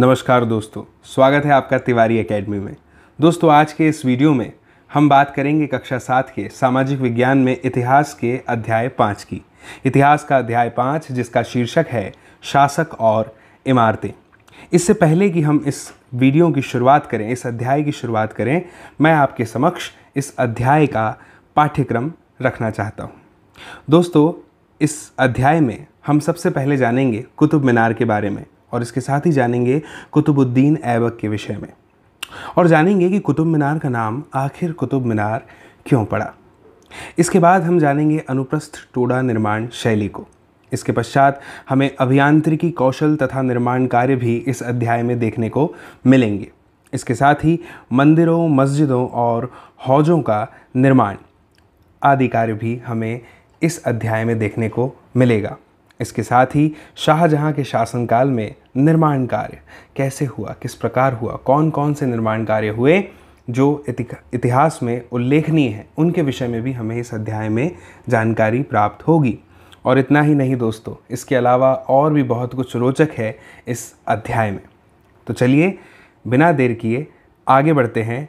नमस्कार दोस्तों स्वागत है आपका तिवारी एकेडमी में दोस्तों आज के इस वीडियो में हम बात करेंगे कक्षा सात के सामाजिक विज्ञान में इतिहास के अध्याय पाँच की इतिहास का अध्याय पाँच जिसका शीर्षक है शासक और इमारतें इससे पहले कि हम इस वीडियो की शुरुआत करें इस अध्याय की शुरुआत करें मैं आपके समक्ष इस अध्याय का पाठ्यक्रम रखना चाहता हूँ दोस्तों इस अध्याय में हम सबसे पहले जानेंगे कुतुब मीनार के बारे में और इसके साथ ही जानेंगे कुतुबुद्दीन ऐबक के विषय में और जानेंगे कि कुतुब मीनार का नाम आखिर कुतुब मीनार क्यों पड़ा इसके बाद हम जानेंगे अनुप्रस्थ टोड़ा निर्माण शैली को इसके पश्चात हमें अभियांत्रिकी कौशल तथा निर्माण कार्य भी इस अध्याय में देखने को मिलेंगे इसके साथ ही मंदिरों मस्जिदों और हौजों का निर्माण आदि कार्य भी हमें इस अध्याय में देखने को मिलेगा इसके साथ ही शाहजहाँ के शासनकाल में निर्माण कार्य कैसे हुआ किस प्रकार हुआ कौन कौन से निर्माण कार्य हुए जो इतिहास में उल्लेखनीय है उनके विषय में भी हमें इस अध्याय में जानकारी प्राप्त होगी और इतना ही नहीं दोस्तों इसके अलावा और भी बहुत कुछ रोचक है इस अध्याय में तो चलिए बिना देर किए आगे बढ़ते हैं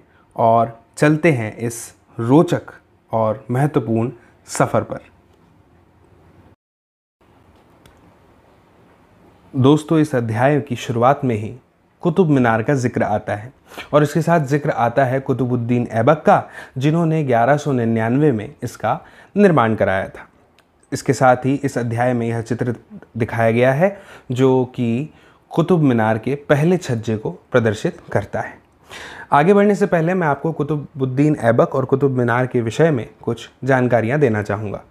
और चलते हैं इस रोचक और महत्वपूर्ण सफ़र पर दोस्तों इस अध्याय की शुरुआत में ही कुतुब मीनार का जिक्र आता है और इसके साथ जिक्र आता है कुतुबुद्दीन ऐबक का जिन्होंने 1199 में इसका निर्माण कराया था इसके साथ ही इस अध्याय में यह चित्र दिखाया गया है जो कि कुतुब मीनार के पहले छज्जे को प्रदर्शित करता है आगे बढ़ने से पहले मैं आपको कुतुबुद्दीन ऐबक और कुतुब मीनार के विषय में कुछ जानकारियाँ देना चाहूँगा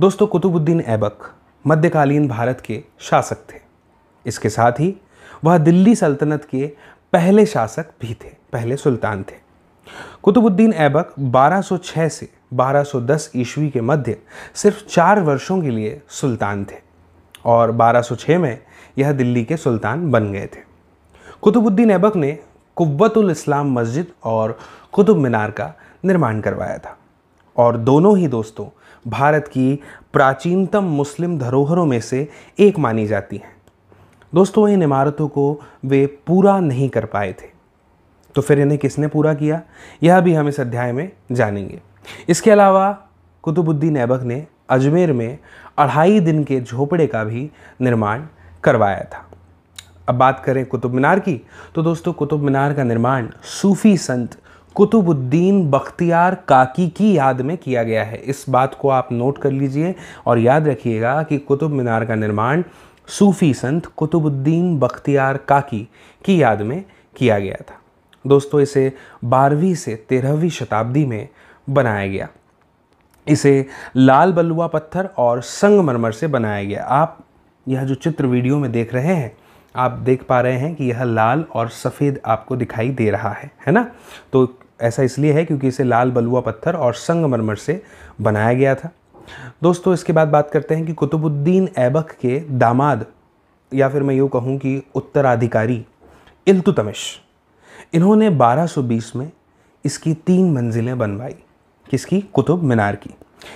दोस्तों कुतुबुद्दीन ऐबक मध्यकालीन भारत के शासक थे इसके साथ ही वह दिल्ली सल्तनत के पहले शासक भी थे पहले सुल्तान थे कुतुबुद्दीन ऐबक 1206 से 1210 ईस्वी के मध्य सिर्फ चार वर्षों के लिए सुल्तान थे और 1206 में यह दिल्ली के सुल्तान बन गए थे कुतुबुद्दीन ऐबक ने कुब्बतुल इस्लाम मस्जिद और कुतुब मीनार का निर्माण करवाया था और दोनों ही दोस्तों भारत की प्राचीनतम मुस्लिम धरोहरों में से एक मानी जाती हैं दोस्तों इन इमारतों को वे पूरा नहीं कर पाए थे तो फिर इन्हें किसने पूरा किया यह भी हम इस अध्याय में जानेंगे इसके अलावा कुतुबुद्दीन ऐबक ने अजमेर में अढ़ाई दिन के झोपड़े का भी निर्माण करवाया था अब बात करें कुतुब मीनार की तो दोस्तों कुतुब मीनार का निर्माण सूफ़ी संत कुतुबुद्दीन बख्तियार काकी की याद में किया गया है इस बात को आप नोट कर लीजिए और याद रखिएगा कि कुतुब मीनार का निर्माण सूफी संत कुतुबुद्दीन बख्तियार काकी की याद में किया गया था दोस्तों इसे बारहवीं से तेरहवीं शताब्दी में बनाया गया इसे लाल बलुआ पत्थर और संगमरमर से बनाया गया आप यह जो चित्र वीडियो में देख रहे हैं आप देख पा रहे हैं कि यह लाल और सफ़ेद आपको दिखाई दे रहा है है ना तो ऐसा इसलिए है क्योंकि इसे लाल बलुआ पत्थर और संगमरमर से बनाया गया था दोस्तों इसके बाद बात करते हैं कि कुतुबुद्दीन ऐबक के दामाद या फिर मैं यूँ कहूँ कि उत्तराधिकारी इल्तुतमिश इन्होंने 1220 में इसकी तीन मंजिलें बनवाई किसकी कुतुब मीनार की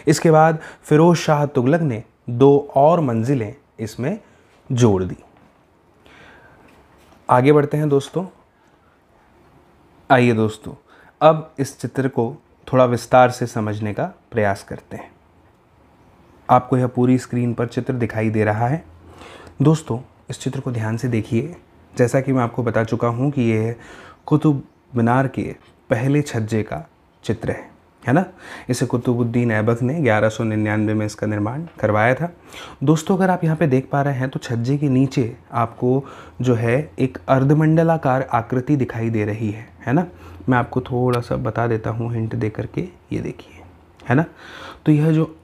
इसके बाद फिरोज शाह तुगलक ने दो और मंजिलें इसमें जोड़ दी आगे बढ़ते हैं दोस्तों आइए दोस्तों अब इस चित्र को थोड़ा विस्तार से समझने का प्रयास करते हैं आपको यह पूरी स्क्रीन पर चित्र दिखाई दे रहा है दोस्तों इस चित्र को ध्यान से देखिए जैसा कि मैं आपको बता चुका हूँ कि यह कुतुब मीनार के पहले छज्जे का चित्र है है ना इसे कुतुबुद्दीन ऐबक ने 1199 में इसका निर्माण करवाया था दोस्तों अगर आप यहाँ पे देख पा रहे हैं तो छज्जे के नीचे आपको जो है एक अर्धमंडलाकार आकृति दिखाई दे रही है है ना मैं आपको थोड़ा सा बता देता हूँ हिंट दे करके ये देखिए है ना तो यह जो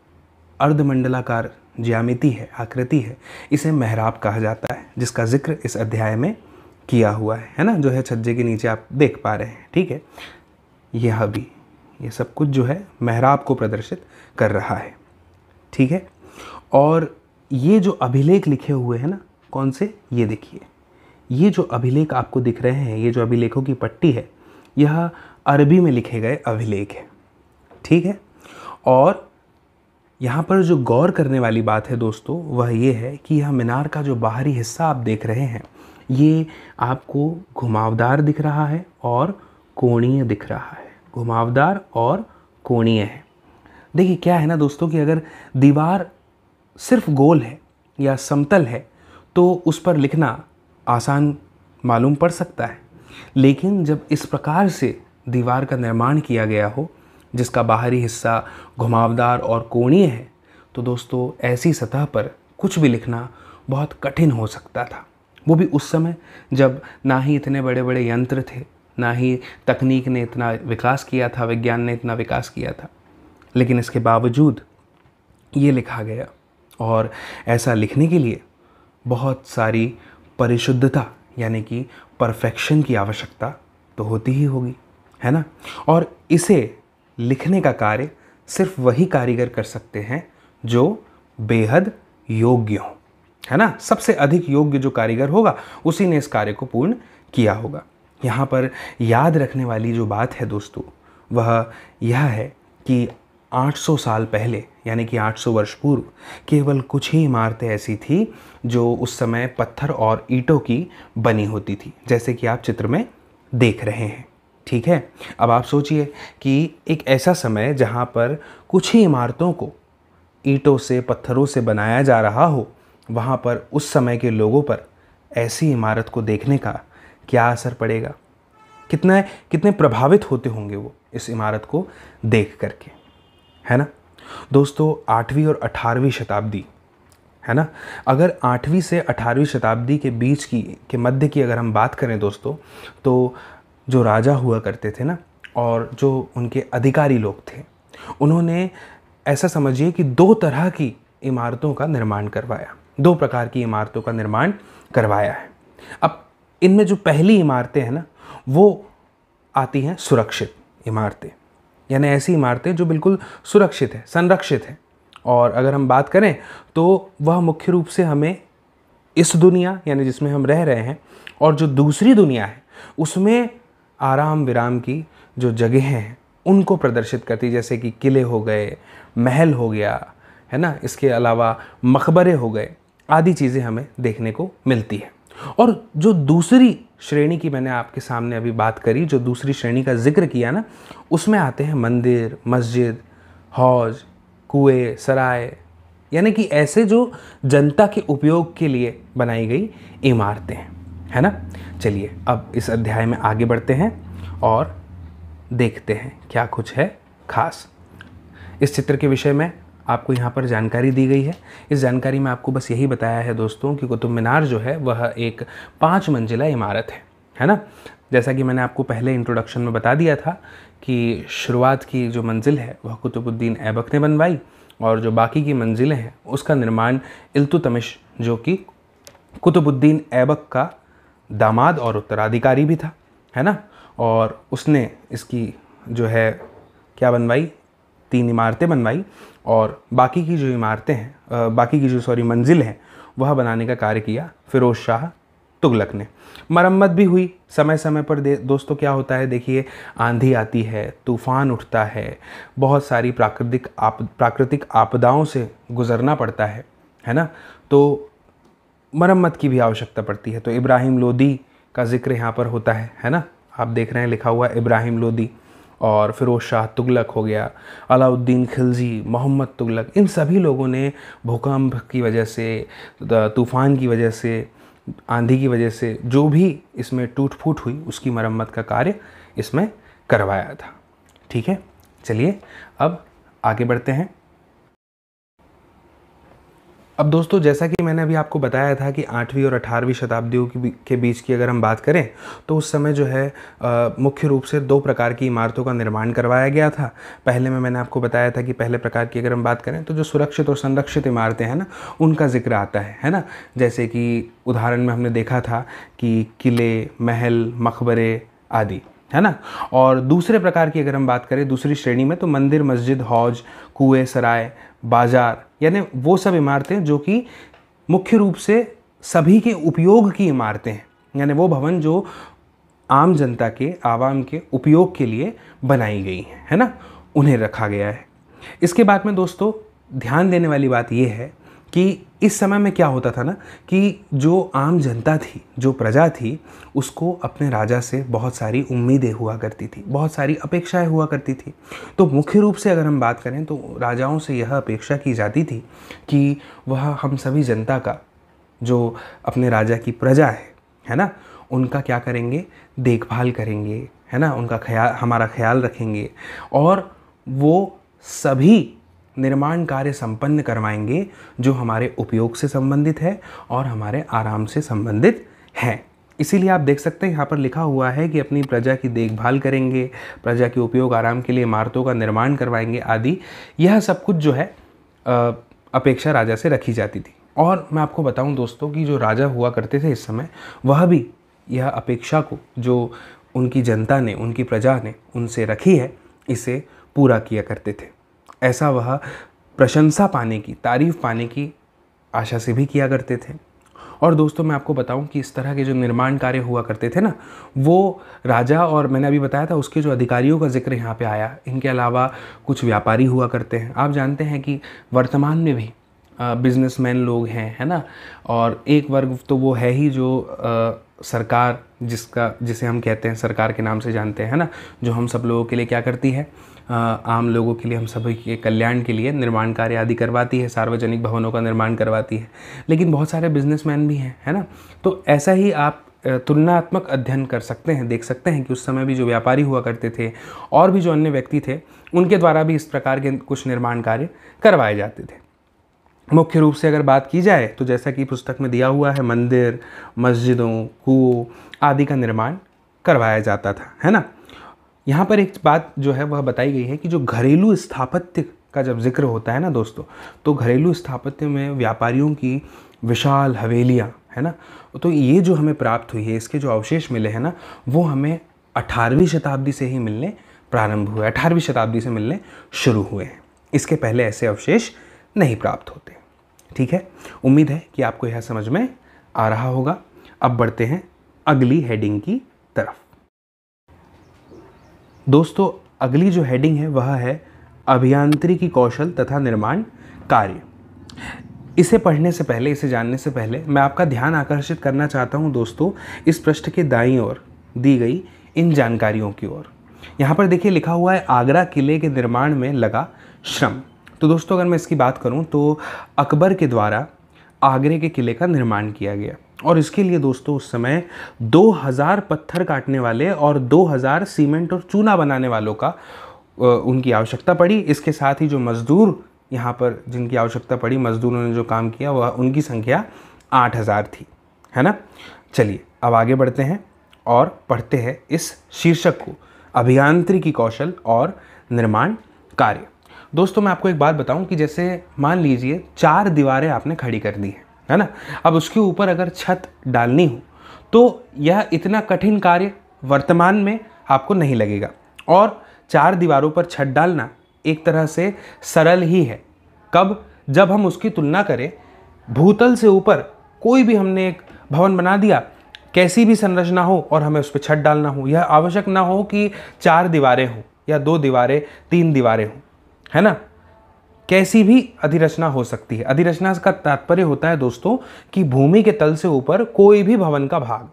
अर्धमंडलाकार ज्यामिति है आकृति है इसे मेहराब कहा जाता है जिसका जिक्र इस अध्याय में किया हुआ है है ना जो है छज्जे के नीचे आप देख पा रहे हैं ठीक है यह भी ये सब कुछ जो है मेहराब को प्रदर्शित कर रहा है ठीक है और ये जो अभिलेख लिखे हुए हैं ना कौन से ये देखिए ये जो अभिलेख आपको दिख रहे हैं ये जो अभिलेखों की पट्टी है यह अरबी में लिखे गए अभिलेख है ठीक है और यहाँ पर जो गौर करने वाली बात है दोस्तों वह ये है कि यह मीनार का जो बाहरी हिस्सा आप देख रहे हैं ये आपको घुमावदार दिख रहा है और कोणीय दिख रहा है घुमावदार और कोणीय है देखिए क्या है ना दोस्तों कि अगर दीवार सिर्फ गोल है या समतल है तो उस पर लिखना आसान मालूम पड़ सकता है लेकिन जब इस प्रकार से दीवार का निर्माण किया गया हो जिसका बाहरी हिस्सा घुमावदार और कोणीय है तो दोस्तों ऐसी सतह पर कुछ भी लिखना बहुत कठिन हो सकता था वो भी उस समय जब ना ही इतने बड़े बड़े यंत्र थे ना ही तकनीक ने इतना विकास किया था विज्ञान ने इतना विकास किया था लेकिन इसके बावजूद ये लिखा गया और ऐसा लिखने के लिए बहुत सारी परिशुद्धता यानी कि परफेक्शन की आवश्यकता तो होती ही होगी है ना और इसे लिखने का कार्य सिर्फ वही कारीगर कर सकते हैं जो बेहद योग्य हो है ना सबसे अधिक योग्य जो कारीगर होगा उसी ने इस कार्य को पूर्ण किया होगा यहाँ पर याद रखने वाली जो बात है दोस्तों वह यह है कि 800 साल पहले यानी कि 800 वर्ष पूर्व केवल कुछ ही इमारतें ऐसी थी जो उस समय पत्थर और ईंटों की बनी होती थी जैसे कि आप चित्र में देख रहे हैं ठीक है अब आप सोचिए कि एक ऐसा समय जहाँ पर कुछ ही इमारतों को ईंटों से पत्थरों से बनाया जा रहा हो वहाँ पर उस समय के लोगों पर ऐसी इमारत को देखने का क्या असर पड़ेगा कितना कितने प्रभावित होते होंगे वो इस इमारत को देख करके है ना दोस्तों आठवीं और अठारहवीं शताब्दी है ना अगर आठवीं से अठारहवीं शताब्दी के बीच की के मध्य की अगर हम बात करें दोस्तों तो जो राजा हुआ करते थे ना और जो उनके अधिकारी लोग थे उन्होंने ऐसा समझिए कि दो तरह की इमारतों का निर्माण करवाया दो प्रकार की इमारतों का निर्माण करवाया है अब इनमें जो पहली इमारतें हैं ना वो आती हैं सुरक्षित इमारतें यानी ऐसी इमारतें जो बिल्कुल सुरक्षित है संरक्षित हैं और अगर हम बात करें तो वह मुख्य रूप से हमें इस दुनिया यानी जिसमें हम रह रहे हैं और जो दूसरी दुनिया है उसमें आराम विराम की जो जगह हैं उनको प्रदर्शित करती जैसे कि किले हो गए महल हो गया है ना इसके अलावा मकबरे हो गए आदि चीज़ें हमें देखने को मिलती है और जो दूसरी श्रेणी की मैंने आपके सामने अभी बात करी जो दूसरी श्रेणी का जिक्र किया ना उसमें आते हैं मंदिर मस्जिद हौज कुएँ सराय यानी कि ऐसे जो जनता के उपयोग के लिए बनाई गई इमारतें हैं है ना चलिए अब इस अध्याय में आगे बढ़ते हैं और देखते हैं क्या कुछ है खास इस चित्र के विषय में आपको यहाँ पर जानकारी दी गई है इस जानकारी में आपको बस यही बताया है दोस्तों कि कुतुब मीनार जो है वह एक पाँच मंजिला इमारत है है ना जैसा कि मैंने आपको पहले इंट्रोडक्शन में बता दिया था कि शुरुआत की जो मंजिल है वह कुतुबुद्दीन ऐबक ने बनवाई और जो बाकी की मंजिलें हैं उसका निर्माण इल्तुतमिश जो कि कुतुबुद्दीन ऐबक का दामाद और उत्तराधिकारी भी था है ना और उसने इसकी जो है क्या बनवाई तीन इमारतें बनवाई और बाकी की जो इमारतें हैं बाकी की जो सॉरी मंजिल हैं वह बनाने का कार्य किया फिरोज़ शाह तुगलक ने मरम्मत भी हुई समय समय पर दे दोस्तों क्या होता है देखिए आंधी आती है तूफान उठता है बहुत सारी प्राकृतिक आप प्राकृतिक आपदाओं से गुजरना पड़ता है है ना तो मरम्मत की भी आवश्यकता पड़ती है तो इब्राहिम लोदी का जिक्र यहाँ पर होता है है ना आप देख रहे हैं लिखा हुआ इब्राहिम लोदी और फिरोज शाह तुगलक हो गया अलाउद्दीन खिलजी मोहम्मद तुगलक इन सभी लोगों ने भूकंप की वजह से तूफ़ान की वजह से आंधी की वजह से जो भी इसमें टूट फूट हुई उसकी मरम्मत का कार्य इसमें करवाया था ठीक है चलिए अब आगे बढ़ते हैं अब दोस्तों जैसा कि मैंने अभी आपको बताया था कि आठवीं और अठारहवीं शताब्दियों की के बीच की अगर हम बात करें तो उस समय जो है मुख्य रूप से दो प्रकार की इमारतों का निर्माण करवाया गया था पहले में मैंने आपको बताया था कि पहले प्रकार की अगर हम बात करें तो जो सुरक्षित और संरक्षित इमारतें हैं ना उनका जिक्र आता है है ना जैसे कि उदाहरण में हमने देखा था कि किले महल मकबरे आदि है ना और दूसरे प्रकार की अगर हम बात करें दूसरी श्रेणी में तो मंदिर मस्जिद हौज कुएँ सराय बाज़ार यानी वो सब इमारतें जो कि मुख्य रूप से सभी के उपयोग की इमारतें हैं यानी वो भवन जो आम जनता के आवाम के उपयोग के लिए बनाई गई हैं है ना उन्हें रखा गया है इसके बाद में दोस्तों ध्यान देने वाली बात यह है कि इस समय में क्या होता था ना कि जो आम जनता थी जो प्रजा थी उसको अपने राजा से बहुत सारी उम्मीदें हुआ करती थी बहुत सारी अपेक्षाएं हुआ करती थी तो मुख्य रूप से अगर हम बात करें तो राजाओं से यह अपेक्षा की जाती थी कि वह हम सभी जनता का जो अपने राजा की प्रजा है है ना उनका क्या करेंगे देखभाल करेंगे है ना उनका ख्याल हमारा ख्याल रखेंगे और वो सभी निर्माण कार्य संपन्न करवाएंगे जो हमारे उपयोग से संबंधित है और हमारे आराम से संबंधित है इसीलिए आप देख सकते हैं यहाँ पर लिखा हुआ है कि अपनी प्रजा की देखभाल करेंगे प्रजा के उपयोग आराम के लिए इमारतों का निर्माण करवाएंगे आदि यह सब कुछ जो है अपेक्षा राजा से रखी जाती थी और मैं आपको बताऊं दोस्तों कि जो राजा हुआ करते थे इस समय वह भी यह अपेक्षा को जो उनकी जनता ने उनकी प्रजा ने उनसे रखी है इसे पूरा किया करते थे ऐसा वह प्रशंसा पाने की तारीफ़ पाने की आशा से भी किया करते थे और दोस्तों मैं आपको बताऊं कि इस तरह के जो निर्माण कार्य हुआ करते थे ना वो राजा और मैंने अभी बताया था उसके जो अधिकारियों का जिक्र यहाँ पे आया इनके अलावा कुछ व्यापारी हुआ करते हैं आप जानते हैं कि वर्तमान में भी बिजनेसमैन लोग हैं है ना और एक वर्ग तो वो है ही जो आ, सरकार जिसका जिसे हम कहते हैं सरकार के नाम से जानते हैं है ना जो हम सब लोगों के लिए क्या करती है आम लोगों के लिए हम सभी के कल्याण के लिए निर्माण कार्य आदि करवाती है सार्वजनिक भवनों का निर्माण करवाती है लेकिन बहुत सारे बिजनेसमैन भी हैं है ना तो ऐसा ही आप तुलनात्मक अध्ययन कर सकते हैं देख सकते हैं कि उस समय भी जो व्यापारी हुआ करते थे और भी जो अन्य व्यक्ति थे उनके द्वारा भी इस प्रकार के कुछ निर्माण कार्य करवाए जाते थे मुख्य रूप से अगर बात की जाए तो जैसा कि पुस्तक में दिया हुआ है मंदिर मस्जिदों कुओं आदि का निर्माण करवाया जाता था है ना यहाँ पर एक बात जो है वह बताई गई है कि जो घरेलू स्थापत्य का जब जिक्र होता है ना दोस्तों तो घरेलू स्थापत्य में व्यापारियों की विशाल हवेलियाँ है ना तो ये जो हमें प्राप्त हुई है इसके जो अवशेष मिले हैं ना वो हमें अठारहवीं शताब्दी से ही मिलने प्रारंभ हुए अठारहवीं शताब्दी से मिलने शुरू हुए हैं इसके पहले ऐसे अवशेष नहीं प्राप्त होते ठीक है उम्मीद है कि आपको यह समझ में आ रहा होगा अब बढ़ते हैं अगली हेडिंग की तरफ दोस्तों अगली जो हेडिंग है वह है अभियांत्रिकी कौशल तथा निर्माण कार्य इसे पढ़ने से पहले इसे जानने से पहले मैं आपका ध्यान आकर्षित करना चाहता हूँ दोस्तों इस पृष्ठ के दाई ओर दी गई इन जानकारियों की ओर यहाँ पर देखिए लिखा हुआ है आगरा किले के निर्माण में लगा श्रम तो दोस्तों अगर मैं इसकी बात करूँ तो अकबर के द्वारा आगरे के किले का निर्माण किया गया और इसके लिए दोस्तों उस समय 2000 पत्थर काटने वाले और 2000 सीमेंट और चूना बनाने वालों का उनकी आवश्यकता पड़ी इसके साथ ही जो मज़दूर यहाँ पर जिनकी आवश्यकता पड़ी मज़दूरों ने जो काम किया वह उनकी संख्या 8000 थी है ना चलिए अब आगे बढ़ते हैं और पढ़ते हैं इस शीर्षक को अभियांत्रिकी कौशल और निर्माण कार्य दोस्तों मैं आपको एक बात बताऊं कि जैसे मान लीजिए चार दीवारें आपने खड़ी कर दी हैं है ना अब उसके ऊपर अगर छत डालनी हो तो यह इतना कठिन कार्य वर्तमान में आपको नहीं लगेगा और चार दीवारों पर छत डालना एक तरह से सरल ही है कब जब हम उसकी तुलना करें भूतल से ऊपर कोई भी हमने एक भवन बना दिया कैसी भी संरचना हो और हमें उस पर छत डालना हो यह आवश्यक ना हो कि चार दीवारें हों या दो दीवारें तीन दीवारें हों है ना कैसी भी अधिरचना हो सकती है अधिरचना का तात्पर्य होता है दोस्तों कि भूमि के तल से ऊपर कोई भी भवन का भाग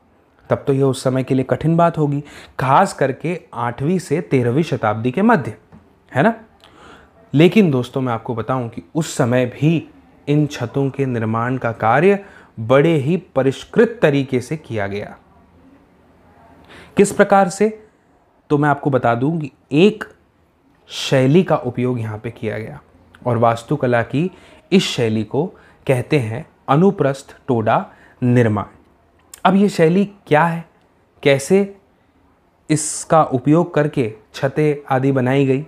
तब तो यह उस समय के लिए कठिन बात होगी खास करके आठवीं से तेरहवीं शताब्दी के मध्य है ना लेकिन दोस्तों मैं आपको बताऊं कि उस समय भी इन छतों के निर्माण का कार्य बड़े ही परिष्कृत तरीके से किया गया किस प्रकार से तो मैं आपको बता दूं कि एक शैली का उपयोग यहां पे किया गया और वास्तुकला की इस शैली को कहते हैं अनुप्रस्थ टोडा निर्माण अब ये शैली क्या है कैसे इसका उपयोग करके छतें आदि बनाई गई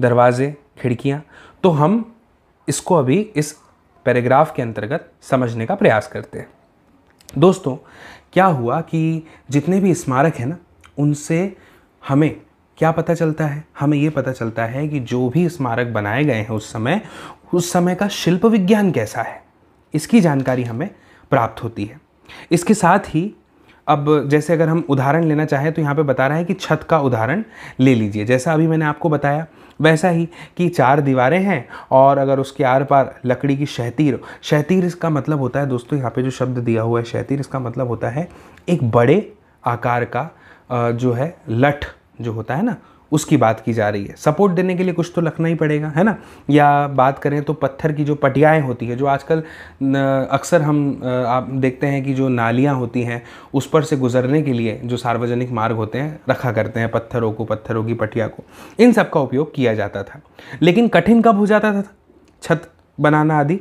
दरवाजे खिड़कियाँ तो हम इसको अभी इस पैराग्राफ के अंतर्गत समझने का प्रयास करते हैं दोस्तों क्या हुआ कि जितने भी स्मारक हैं ना उनसे हमें क्या पता चलता है हमें ये पता चलता है कि जो भी स्मारक बनाए गए हैं उस समय उस समय का शिल्प विज्ञान कैसा है इसकी जानकारी हमें प्राप्त होती है इसके साथ ही अब जैसे अगर हम उदाहरण लेना चाहें तो यहाँ पे बता रहा है कि छत का उदाहरण ले लीजिए जैसा अभी मैंने आपको बताया वैसा ही कि चार दीवारें हैं और अगर उसके आर पार लकड़ी की शहतीर शहतीर इसका मतलब होता है दोस्तों यहाँ पे जो शब्द दिया हुआ है शहतीर इसका मतलब होता है एक बड़े आकार का जो है लठ जो होता है ना उसकी बात की जा रही है सपोर्ट देने के लिए कुछ तो लखना ही पड़ेगा है ना या बात करें तो पत्थर की जो पटियाएँ होती है जो आजकल अक्सर हम आप देखते हैं कि जो नालियाँ होती हैं उस पर से गुजरने के लिए जो सार्वजनिक मार्ग होते हैं रखा करते हैं पत्थरों को पत्थरों की पटिया को इन सब का उपयोग किया जाता था लेकिन कठिन कब हो जाता था छत बनाना आदि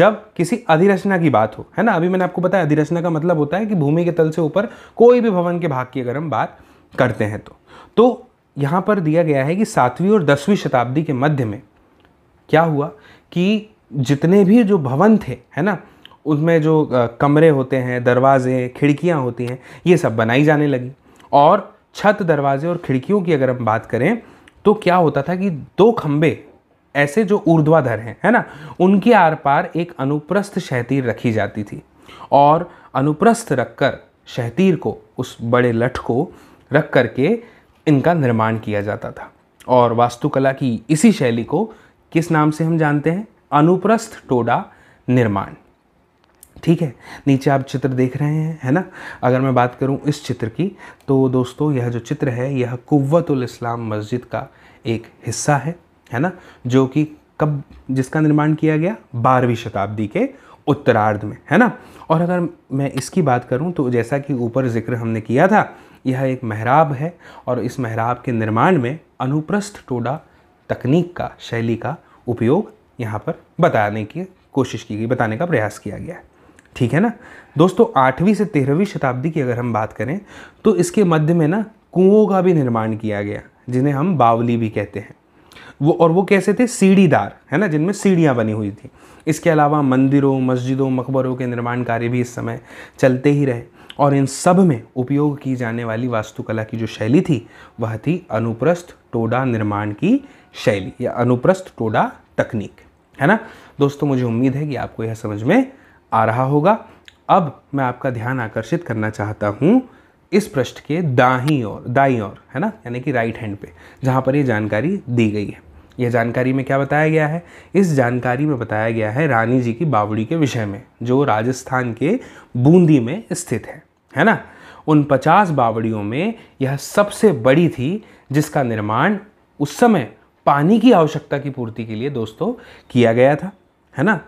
जब किसी अधिरचना की बात हो है ना अभी मैंने आपको बताया अधिरचना का मतलब होता है कि भूमि के तल से ऊपर कोई भी भवन के भाग की अगर हम बात करते हैं तो तो यहाँ पर दिया गया है कि सातवीं और दसवीं शताब्दी के मध्य में क्या हुआ कि जितने भी जो भवन थे है ना उनमें जो कमरे होते हैं दरवाजे खिड़कियाँ होती हैं ये सब बनाई जाने लगी और छत दरवाजे और खिड़कियों की अगर हम बात करें तो क्या होता था कि दो खम्भे ऐसे जो ऊर्ध्वाधर हैं है ना उनके आर पार एक अनुप्रस्थ शहतीर रखी जाती थी और अनुप्रस्थ रखकर शहतीर को उस बड़े लठ को रख करके इनका निर्माण किया जाता था और वास्तुकला की इसी शैली को किस नाम से हम जानते हैं अनुप्रस्थ टोडा निर्माण ठीक है नीचे आप चित्र देख रहे हैं है ना अगर मैं बात करूं इस चित्र की तो दोस्तों यह जो चित्र है यह कुव्वतुल इस्लाम मस्जिद का एक हिस्सा है है ना जो कि कब जिसका निर्माण किया गया बारहवीं शताब्दी के उत्तरार्ध में है ना और अगर मैं इसकी बात करूं तो जैसा कि ऊपर जिक्र हमने किया था यह एक महराब है और इस महराब के निर्माण में अनुप्रस्थ टोडा तकनीक का शैली का उपयोग यहाँ पर बताने की कोशिश की गई बताने का प्रयास किया गया है ठीक है ना दोस्तों आठवीं से तेरहवीं शताब्दी की अगर हम बात करें तो इसके मध्य में ना कुओं का भी निर्माण किया गया जिन्हें हम बावली भी कहते हैं वो और वो कैसे थे सीढ़ीदार है ना जिनमें सीढ़ियाँ बनी हुई थी इसके अलावा मंदिरों मस्जिदों मकबरों के निर्माण कार्य भी इस समय चलते ही रहे और इन सब में उपयोग की जाने वाली वास्तुकला की जो शैली थी वह थी अनुप्रस्थ टोडा निर्माण की शैली या अनुप्रस्थ टोडा तकनीक है ना दोस्तों मुझे उम्मीद है कि आपको यह समझ में आ रहा होगा अब मैं आपका ध्यान आकर्षित करना चाहता हूँ इस पृष्ठ के दाही और दाई और है ना यानी कि राइट हैंड पे जहाँ पर ये जानकारी दी गई है यह जानकारी में क्या बताया गया है इस जानकारी में बताया गया है रानी जी की बावड़ी के विषय में जो राजस्थान के बूंदी में स्थित है है ना उन पचास बावड़ियों में यह सबसे बड़ी थी जिसका निर्माण उस समय पानी की आवश्यकता की पूर्ति के लिए दोस्तों किया गया था है ना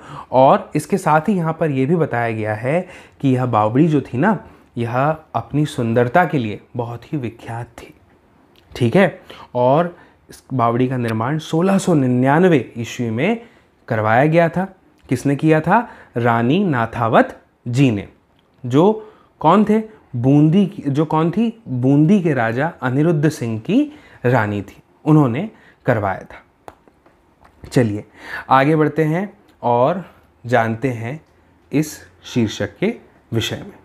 और इसके साथ ही यहाँ पर यह भी बताया गया है कि यह बावड़ी जो थी ना यह अपनी सुंदरता के लिए बहुत ही विख्यात थी ठीक है और इस बावड़ी का निर्माण 1699 ईस्वी में करवाया गया था किसने किया था रानी नाथावत जी ने जो कौन थे बूंदी जो कौन थी बूंदी के राजा अनिरुद्ध सिंह की रानी थी उन्होंने करवाया था चलिए आगे बढ़ते हैं और जानते हैं इस शीर्षक के विषय में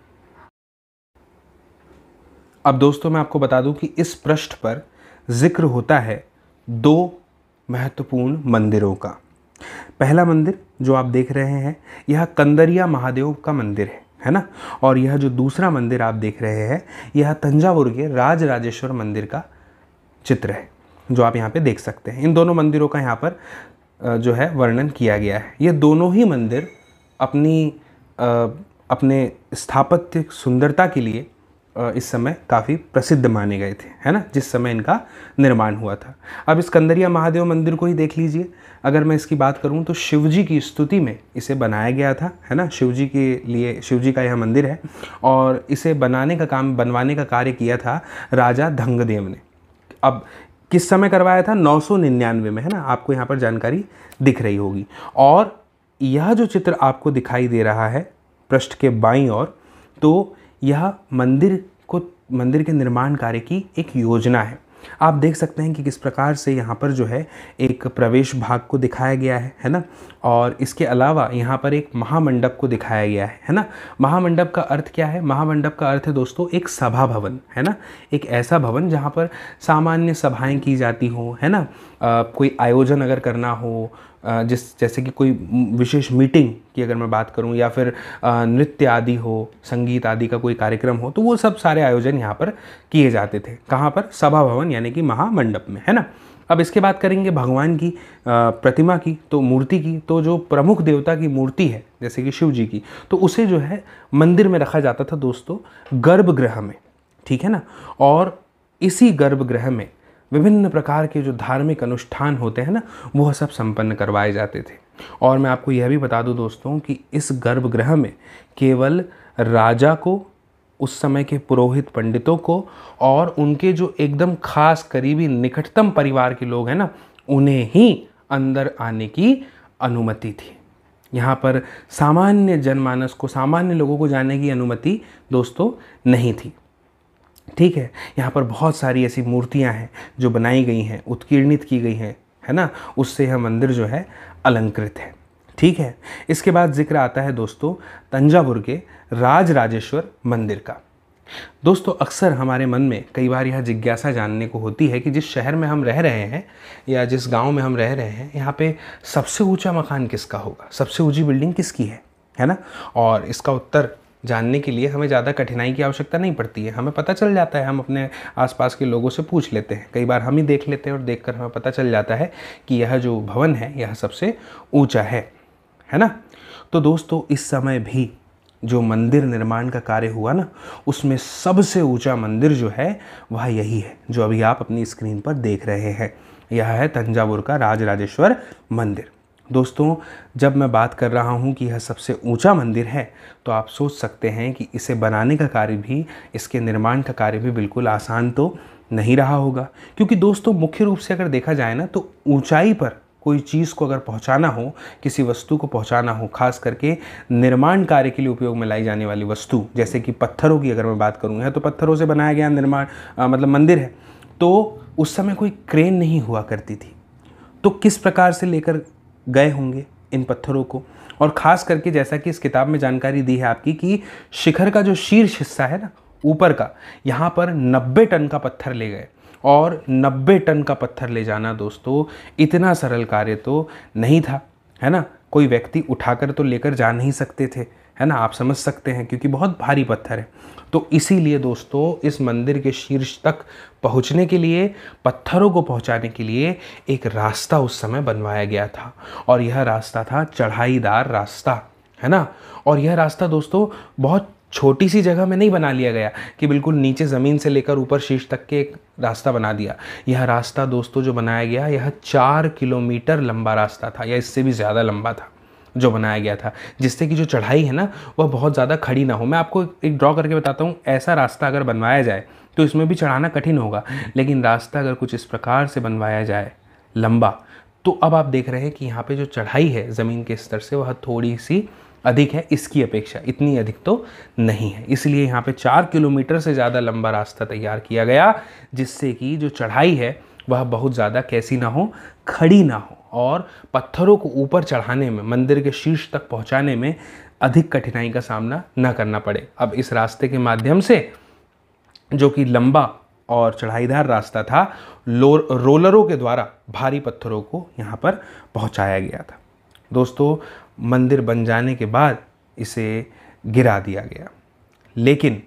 अब दोस्तों मैं आपको बता दूं कि इस पृष्ठ पर जिक्र होता है दो महत्वपूर्ण मंदिरों का पहला मंदिर जो आप देख रहे हैं यह कंदरिया महादेव का मंदिर है है ना और यह जो दूसरा मंदिर आप देख रहे हैं यह तंजावुर के राज राजेश्वर मंदिर का चित्र है जो आप यहाँ पे देख सकते हैं इन दोनों मंदिरों का यहाँ पर जो है वर्णन किया गया है ये दोनों ही मंदिर अपनी अपने स्थापत्य सुंदरता के लिए इस समय काफ़ी प्रसिद्ध माने गए थे है ना जिस समय इनका निर्माण हुआ था अब इस कंदरिया महादेव मंदिर को ही देख लीजिए अगर मैं इसकी बात करूँ तो शिवजी की स्तुति में इसे बनाया गया था है ना शिवजी के लिए शिवजी का यह मंदिर है और इसे बनाने का काम बनवाने का कार्य किया था राजा धंगदेव ने अब किस समय करवाया था 999 में है ना आपको यहाँ पर जानकारी दिख रही होगी और यह जो चित्र आपको दिखाई दे रहा है पृष्ठ के बाई और तो यह मंदिर को मंदिर के निर्माण कार्य की एक योजना है आप देख सकते हैं कि किस प्रकार से यहाँ पर जो है एक प्रवेश भाग को दिखाया गया है है ना और इसके अलावा यहाँ पर एक महामंडप को दिखाया गया है है ना महामंडप का अर्थ क्या है महामंडप का अर्थ है दोस्तों एक सभा भवन है ना एक ऐसा भवन जहाँ पर सामान्य सभाएं की जाती हों है ना आ, कोई आयोजन अगर करना हो जिस जैसे कि कोई विशेष मीटिंग की अगर मैं बात करूं या फिर नृत्य आदि हो संगीत आदि का कोई कार्यक्रम हो तो वो सब सारे आयोजन यहाँ पर किए जाते थे कहाँ पर सभा भवन यानी कि महामंडप में है ना अब इसके बात करेंगे भगवान की प्रतिमा की तो मूर्ति की तो जो प्रमुख देवता की मूर्ति है जैसे कि शिव जी की तो उसे जो है मंदिर में रखा जाता था दोस्तों गर्भगृह में ठीक है ना और इसी गर्भगृह में विभिन्न प्रकार के जो धार्मिक अनुष्ठान होते हैं ना वह सब संपन्न करवाए जाते थे और मैं आपको यह भी बता दूं दोस्तों कि इस गर्भगृह में केवल राजा को उस समय के पुरोहित पंडितों को और उनके जो एकदम खास करीबी निकटतम परिवार के लोग हैं ना उन्हें ही अंदर आने की अनुमति थी यहाँ पर सामान्य जनमानस को सामान्य लोगों को जाने की अनुमति दोस्तों नहीं थी ठीक है यहाँ पर बहुत सारी ऐसी मूर्तियाँ हैं जो बनाई गई हैं उत्कीर्णित की गई हैं है ना उससे यह मंदिर जो है अलंकृत है ठीक है इसके बाद जिक्र आता है दोस्तों तंजावुर के राज राजेश्वर मंदिर का दोस्तों अक्सर हमारे मन में कई बार यह जिज्ञासा जानने को होती है कि जिस शहर में हम रह रहे हैं या जिस गांव में हम रह रहे हैं यहाँ पे सबसे ऊंचा मकान किसका होगा सबसे ऊंची बिल्डिंग किसकी है है ना और इसका उत्तर जानने के लिए हमें ज़्यादा कठिनाई की आवश्यकता नहीं पड़ती है हमें पता चल जाता है हम अपने आसपास के लोगों से पूछ लेते हैं कई बार हम ही देख लेते हैं और देख हमें पता चल जाता है कि यह जो भवन है यह सबसे ऊँचा है है ना तो दोस्तों इस समय भी जो मंदिर निर्माण का कार्य हुआ ना उसमें सबसे ऊंचा मंदिर जो है वह यही है जो अभी आप अपनी स्क्रीन पर देख रहे हैं यह है तंजावुर का राजराजेश्वर मंदिर दोस्तों जब मैं बात कर रहा हूँ कि यह सबसे ऊंचा मंदिर है तो आप सोच सकते हैं कि इसे बनाने का कार्य भी इसके निर्माण का कार्य भी बिल्कुल आसान तो नहीं रहा होगा क्योंकि दोस्तों मुख्य रूप से अगर देखा जाए ना तो ऊंचाई पर कोई चीज़ को अगर पहुंचाना हो किसी वस्तु को पहुंचाना हो खास करके निर्माण कार्य के लिए उपयोग में लाई जाने वाली वस्तु जैसे कि पत्थरों की अगर मैं बात करूँ तो पत्थरों से बनाया गया निर्माण मतलब मंदिर है तो उस समय कोई क्रेन नहीं हुआ करती थी तो किस प्रकार से लेकर गए होंगे इन पत्थरों को और ख़ास करके जैसा कि इस किताब में जानकारी दी है आपकी कि शिखर का जो शीर्ष हिस्सा है ना ऊपर का यहाँ पर 90 टन का पत्थर ले गए और 90 टन का पत्थर ले जाना दोस्तों इतना सरल कार्य तो नहीं था है ना कोई व्यक्ति उठाकर तो लेकर जा नहीं सकते थे है ना आप समझ सकते हैं क्योंकि बहुत भारी पत्थर है तो इसीलिए दोस्तों इस मंदिर के शीर्ष तक पहुंचने के लिए पत्थरों को पहुंचाने के लिए एक रास्ता उस समय बनवाया गया था और यह रास्ता था चढ़ाईदार रास्ता है ना और यह रास्ता दोस्तों बहुत छोटी सी जगह में नहीं बना लिया गया कि बिल्कुल नीचे ज़मीन से लेकर ऊपर शीर्ष तक के एक रास्ता बना दिया यह रास्ता दोस्तों जो बनाया गया यह चार किलोमीटर लंबा रास्ता था या इससे भी ज़्यादा लंबा था जो बनाया गया था जिससे कि जो चढ़ाई है ना वह बहुत ज़्यादा खड़ी ना हो मैं आपको एक ड्रॉ करके बताता हूँ ऐसा रास्ता अगर बनवाया जाए तो इसमें भी चढ़ाना कठिन होगा लेकिन रास्ता अगर कुछ इस प्रकार से बनवाया जाए लंबा तो अब आप देख रहे हैं कि यहाँ पे जो चढ़ाई है ज़मीन के स्तर से वह थोड़ी सी अधिक है इसकी अपेक्षा इतनी अधिक तो नहीं है इसलिए यहाँ पे चार किलोमीटर से ज़्यादा लंबा रास्ता तैयार किया गया जिससे कि जो चढ़ाई है वह बहुत ज़्यादा कैसी ना हो खड़ी ना हो और पत्थरों को ऊपर चढ़ाने में मंदिर के शीर्ष तक पहुंचाने में अधिक कठिनाई का सामना न करना पड़े अब इस रास्ते के माध्यम से जो कि लंबा और चढ़ाईदार रास्ता था रोलरों के द्वारा भारी पत्थरों को यहाँ पर पहुँचाया गया था दोस्तों मंदिर बन जाने के बाद इसे गिरा दिया गया लेकिन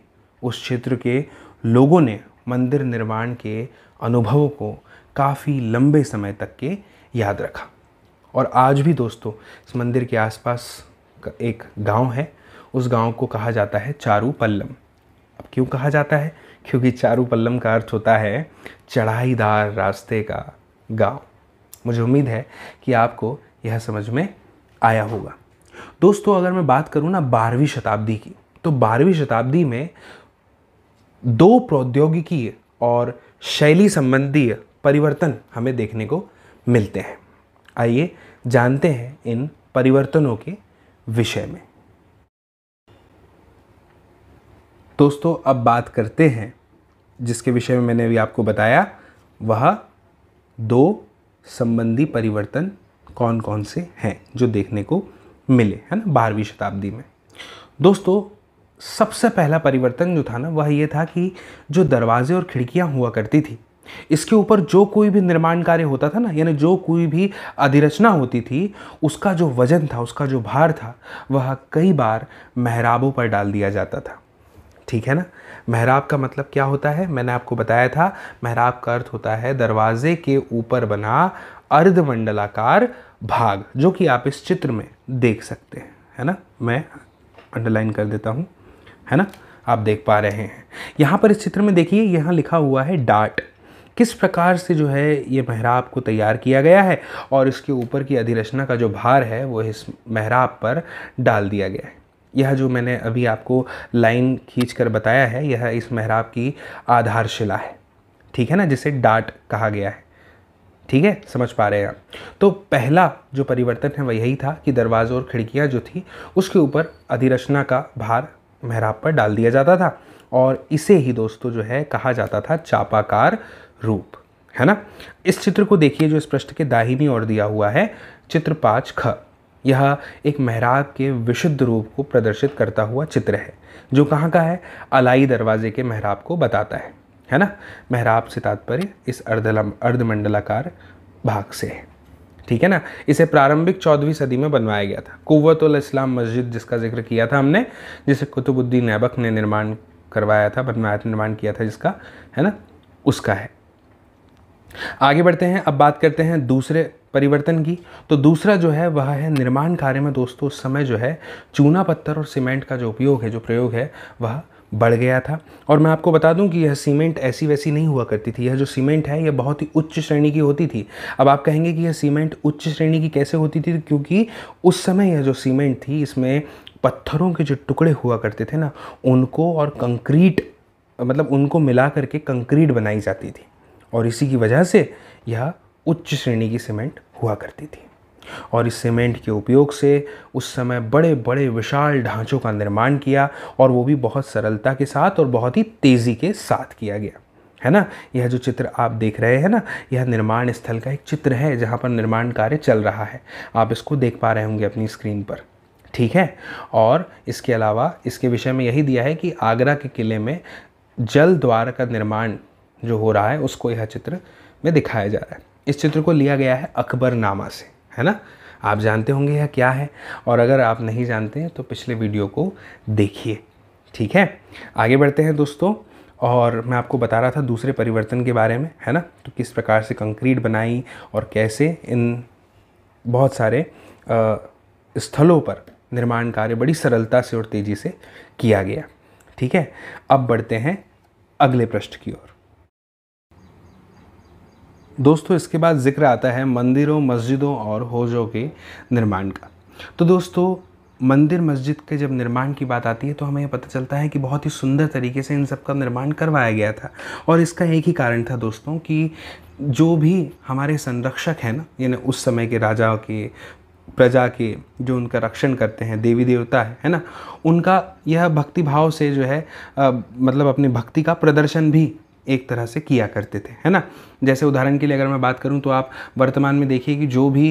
उस क्षेत्र के लोगों ने मंदिर निर्माण के अनुभवों को काफ़ी लंबे समय तक के याद रखा और आज भी दोस्तों इस मंदिर के आसपास का एक गांव है उस गांव को कहा जाता है चारू पल्लम अब क्यों कहा जाता है क्योंकि चारू पल्लम का अर्थ होता है चढ़ाईदार रास्ते का गांव मुझे उम्मीद है कि आपको यह समझ में आया होगा दोस्तों अगर मैं बात करूँ ना बारहवीं शताब्दी की तो बारहवीं शताब्दी में दो प्रौद्योगिकी और शैली संबंधी परिवर्तन हमें देखने को मिलते हैं आइए जानते हैं इन परिवर्तनों के विषय में दोस्तों अब बात करते हैं जिसके विषय में मैंने अभी आपको बताया वह दो संबंधी परिवर्तन कौन कौन से हैं जो देखने को मिले है ना बारहवीं शताब्दी में दोस्तों सबसे पहला परिवर्तन जो था ना वह ये था कि जो दरवाजे और खिड़कियां हुआ करती थी इसके ऊपर जो कोई भी निर्माण कार्य होता था ना यानी जो कोई भी अधिरचना होती थी उसका जो वजन था उसका जो भार था वह कई बार मेहराबों पर डाल दिया जाता था ठीक है ना मेहराब का मतलब क्या होता है मैंने आपको बताया था मेहराब का अर्थ होता है दरवाजे के ऊपर बना अर्धमंडलाकार भाग जो कि आप इस चित्र में देख सकते हैं है ना मैं अंडरलाइन कर देता हूँ है ना आप देख पा रहे हैं यहाँ पर इस चित्र में देखिए यहाँ लिखा हुआ है डाट किस प्रकार से जो है ये महराब को तैयार किया गया है और इसके ऊपर की अधिरचना का जो भार है वो इस महराब पर डाल दिया गया है यह जो मैंने अभी आपको लाइन खींच कर बताया है यह इस महराब की आधारशिला है ठीक है ना जिसे डाट कहा गया है ठीक है समझ पा रहे हैं आप तो पहला जो परिवर्तन है वह यही था कि दरवाज़े और खिड़कियाँ जो थी उसके ऊपर अधिरचना का भार मेहराब पर डाल दिया जाता था और इसे ही दोस्तों जो है कहा जाता था चापाकार रूप है ना इस चित्र को देखिए जो इस पृष्ठ के दाहिनी ओर दिया हुआ है चित्र पाँच ख यह एक मेहराब के विशुद्ध रूप को प्रदर्शित करता हुआ चित्र है जो कहाँ का है अलाई दरवाजे के मेहराब को बताता है है ना मेहराब से तात्पर्य इस अर्धलम अर्धमंडलाकार भाग से है ठीक है ना इसे प्रारंभिक चौदहवीं सदी में बनवाया गया था कुवतुल इस्लाम मस्जिद जिसका जिक्र किया था हमने जिसे कुतुबुद्दीन ऐबक ने निर्माण करवाया था बनवाया निर्माण किया था जिसका है ना उसका है आगे बढ़ते हैं अब बात करते हैं दूसरे परिवर्तन की तो दूसरा जो है वह है निर्माण कार्य में दोस्तों उस समय जो है चूना पत्थर और सीमेंट का जो उपयोग है जो प्रयोग है वह बढ़ गया था और मैं आपको बता दूं कि यह सीमेंट ऐसी वैसी नहीं हुआ करती थी यह जो सीमेंट है यह बहुत ही उच्च श्रेणी की होती थी अब आप कहेंगे कि यह सीमेंट उच्च श्रेणी की कैसे होती थी क्योंकि उस समय यह जो सीमेंट थी इसमें पत्थरों के जो टुकड़े हुआ करते थे ना उनको और कंक्रीट मतलब उनको मिला करके कंक्रीट बनाई जाती थी और इसी की वजह से यह उच्च श्रेणी की सीमेंट हुआ करती थी और इस सीमेंट के उपयोग से उस समय बड़े बड़े विशाल ढांचों का निर्माण किया और वो भी बहुत सरलता के साथ और बहुत ही तेज़ी के साथ किया गया है ना यह जो चित्र आप देख रहे हैं ना यह निर्माण स्थल का एक चित्र है जहाँ पर निर्माण कार्य चल रहा है आप इसको देख पा रहे होंगे अपनी स्क्रीन पर ठीक है और इसके अलावा इसके विषय में यही दिया है कि आगरा के किले में जल द्वार का निर्माण जो हो रहा है उसको यह चित्र में दिखाया जा रहा है इस चित्र को लिया गया है अकबरनामा से है ना आप जानते होंगे यह क्या है और अगर आप नहीं जानते हैं तो पिछले वीडियो को देखिए ठीक है आगे बढ़ते हैं दोस्तों और मैं आपको बता रहा था दूसरे परिवर्तन के बारे में है ना तो किस प्रकार से कंक्रीट बनाई और कैसे इन बहुत सारे आ, स्थलों पर निर्माण कार्य बड़ी सरलता से और तेज़ी से किया गया ठीक है अब बढ़ते हैं अगले पृष्ठ की ओर दोस्तों इसके बाद जिक्र आता है मंदिरों मस्जिदों और होजों के निर्माण का तो दोस्तों मंदिर मस्जिद के जब निर्माण की बात आती है तो हमें यह पता चलता है कि बहुत ही सुंदर तरीके से इन सब का निर्माण करवाया गया था और इसका एक ही कारण था दोस्तों कि जो भी हमारे संरक्षक हैं ना यानी उस समय के राजा के प्रजा के जो उनका रक्षण करते हैं देवी देवता है है ना उनका यह भक्ति भाव से जो है आ, मतलब अपनी भक्ति का प्रदर्शन भी एक तरह से किया करते थे है ना जैसे उदाहरण के लिए अगर मैं बात करूं तो आप वर्तमान में देखिए कि जो भी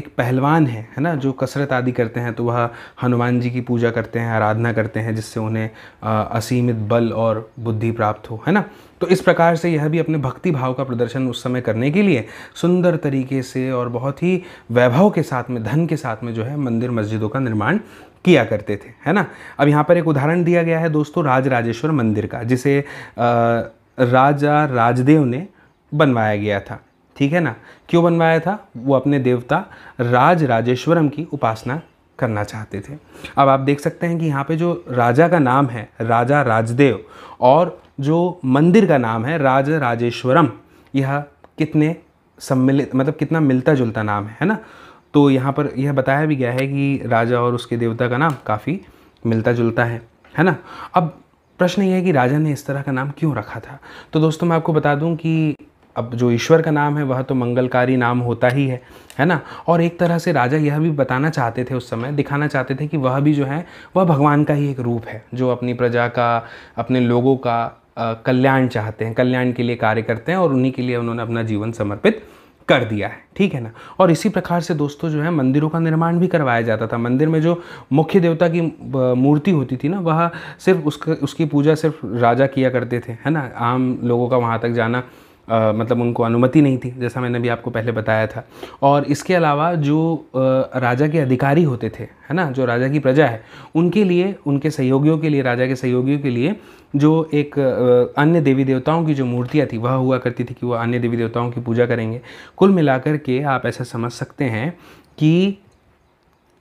एक पहलवान है है ना जो कसरत आदि करते हैं तो वह हनुमान जी की पूजा करते हैं आराधना करते हैं जिससे उन्हें असीमित बल और बुद्धि प्राप्त हो है ना तो इस प्रकार से यह भी अपने भक्ति भाव का प्रदर्शन उस समय करने के लिए सुंदर तरीके से और बहुत ही वैभव के साथ में धन के साथ में जो है मंदिर मस्जिदों का निर्माण किया करते थे है ना अब यहाँ पर एक उदाहरण दिया गया है दोस्तों राजराजेश्वर मंदिर का जिसे आ, राजा राजदेव ने बनवाया गया था ठीक है ना क्यों बनवाया था वो अपने देवता राज राजेश्वरम की उपासना करना चाहते थे अब आप देख सकते हैं कि यहाँ पे जो राजा का नाम है राजा राजदेव और जो मंदिर का नाम है राज राजेश्वरम यह कितने सम्मिलित मतलब कितना मिलता जुलता नाम है ना तो यहाँ पर यह बताया भी गया है कि राजा और उसके देवता का नाम काफ़ी मिलता जुलता है है ना अब प्रश्न ये है कि राजा ने इस तरह का नाम क्यों रखा था तो दोस्तों मैं आपको बता दूं कि अब जो ईश्वर का नाम है वह तो मंगलकारी नाम होता ही है है ना और एक तरह से राजा यह भी बताना चाहते थे उस समय दिखाना चाहते थे कि वह भी जो है वह भगवान का ही एक रूप है जो अपनी प्रजा का अपने लोगों का कल्याण चाहते हैं कल्याण के लिए कार्य करते हैं और उन्हीं के लिए उन्होंने अपना जीवन समर्पित कर दिया है ठीक है ना और इसी प्रकार से दोस्तों जो है मंदिरों का निर्माण भी करवाया जाता था मंदिर में जो मुख्य देवता की मूर्ति होती थी ना वह सिर्फ उसका उसकी पूजा सिर्फ राजा किया करते थे है ना आम लोगों का वहाँ तक जाना आ, मतलब उनको अनुमति नहीं थी जैसा मैंने भी आपको पहले बताया था और इसके अलावा जो आ, राजा के अधिकारी होते थे है ना जो राजा की प्रजा है उनके लिए उनके सहयोगियों के लिए राजा के सहयोगियों के लिए जो एक आ, अन्य देवी देवताओं की जो मूर्तियाँ थी वह हुआ करती थी कि वह अन्य देवी देवताओं की पूजा करेंगे कुल मिलाकर के आप ऐसा समझ सकते हैं कि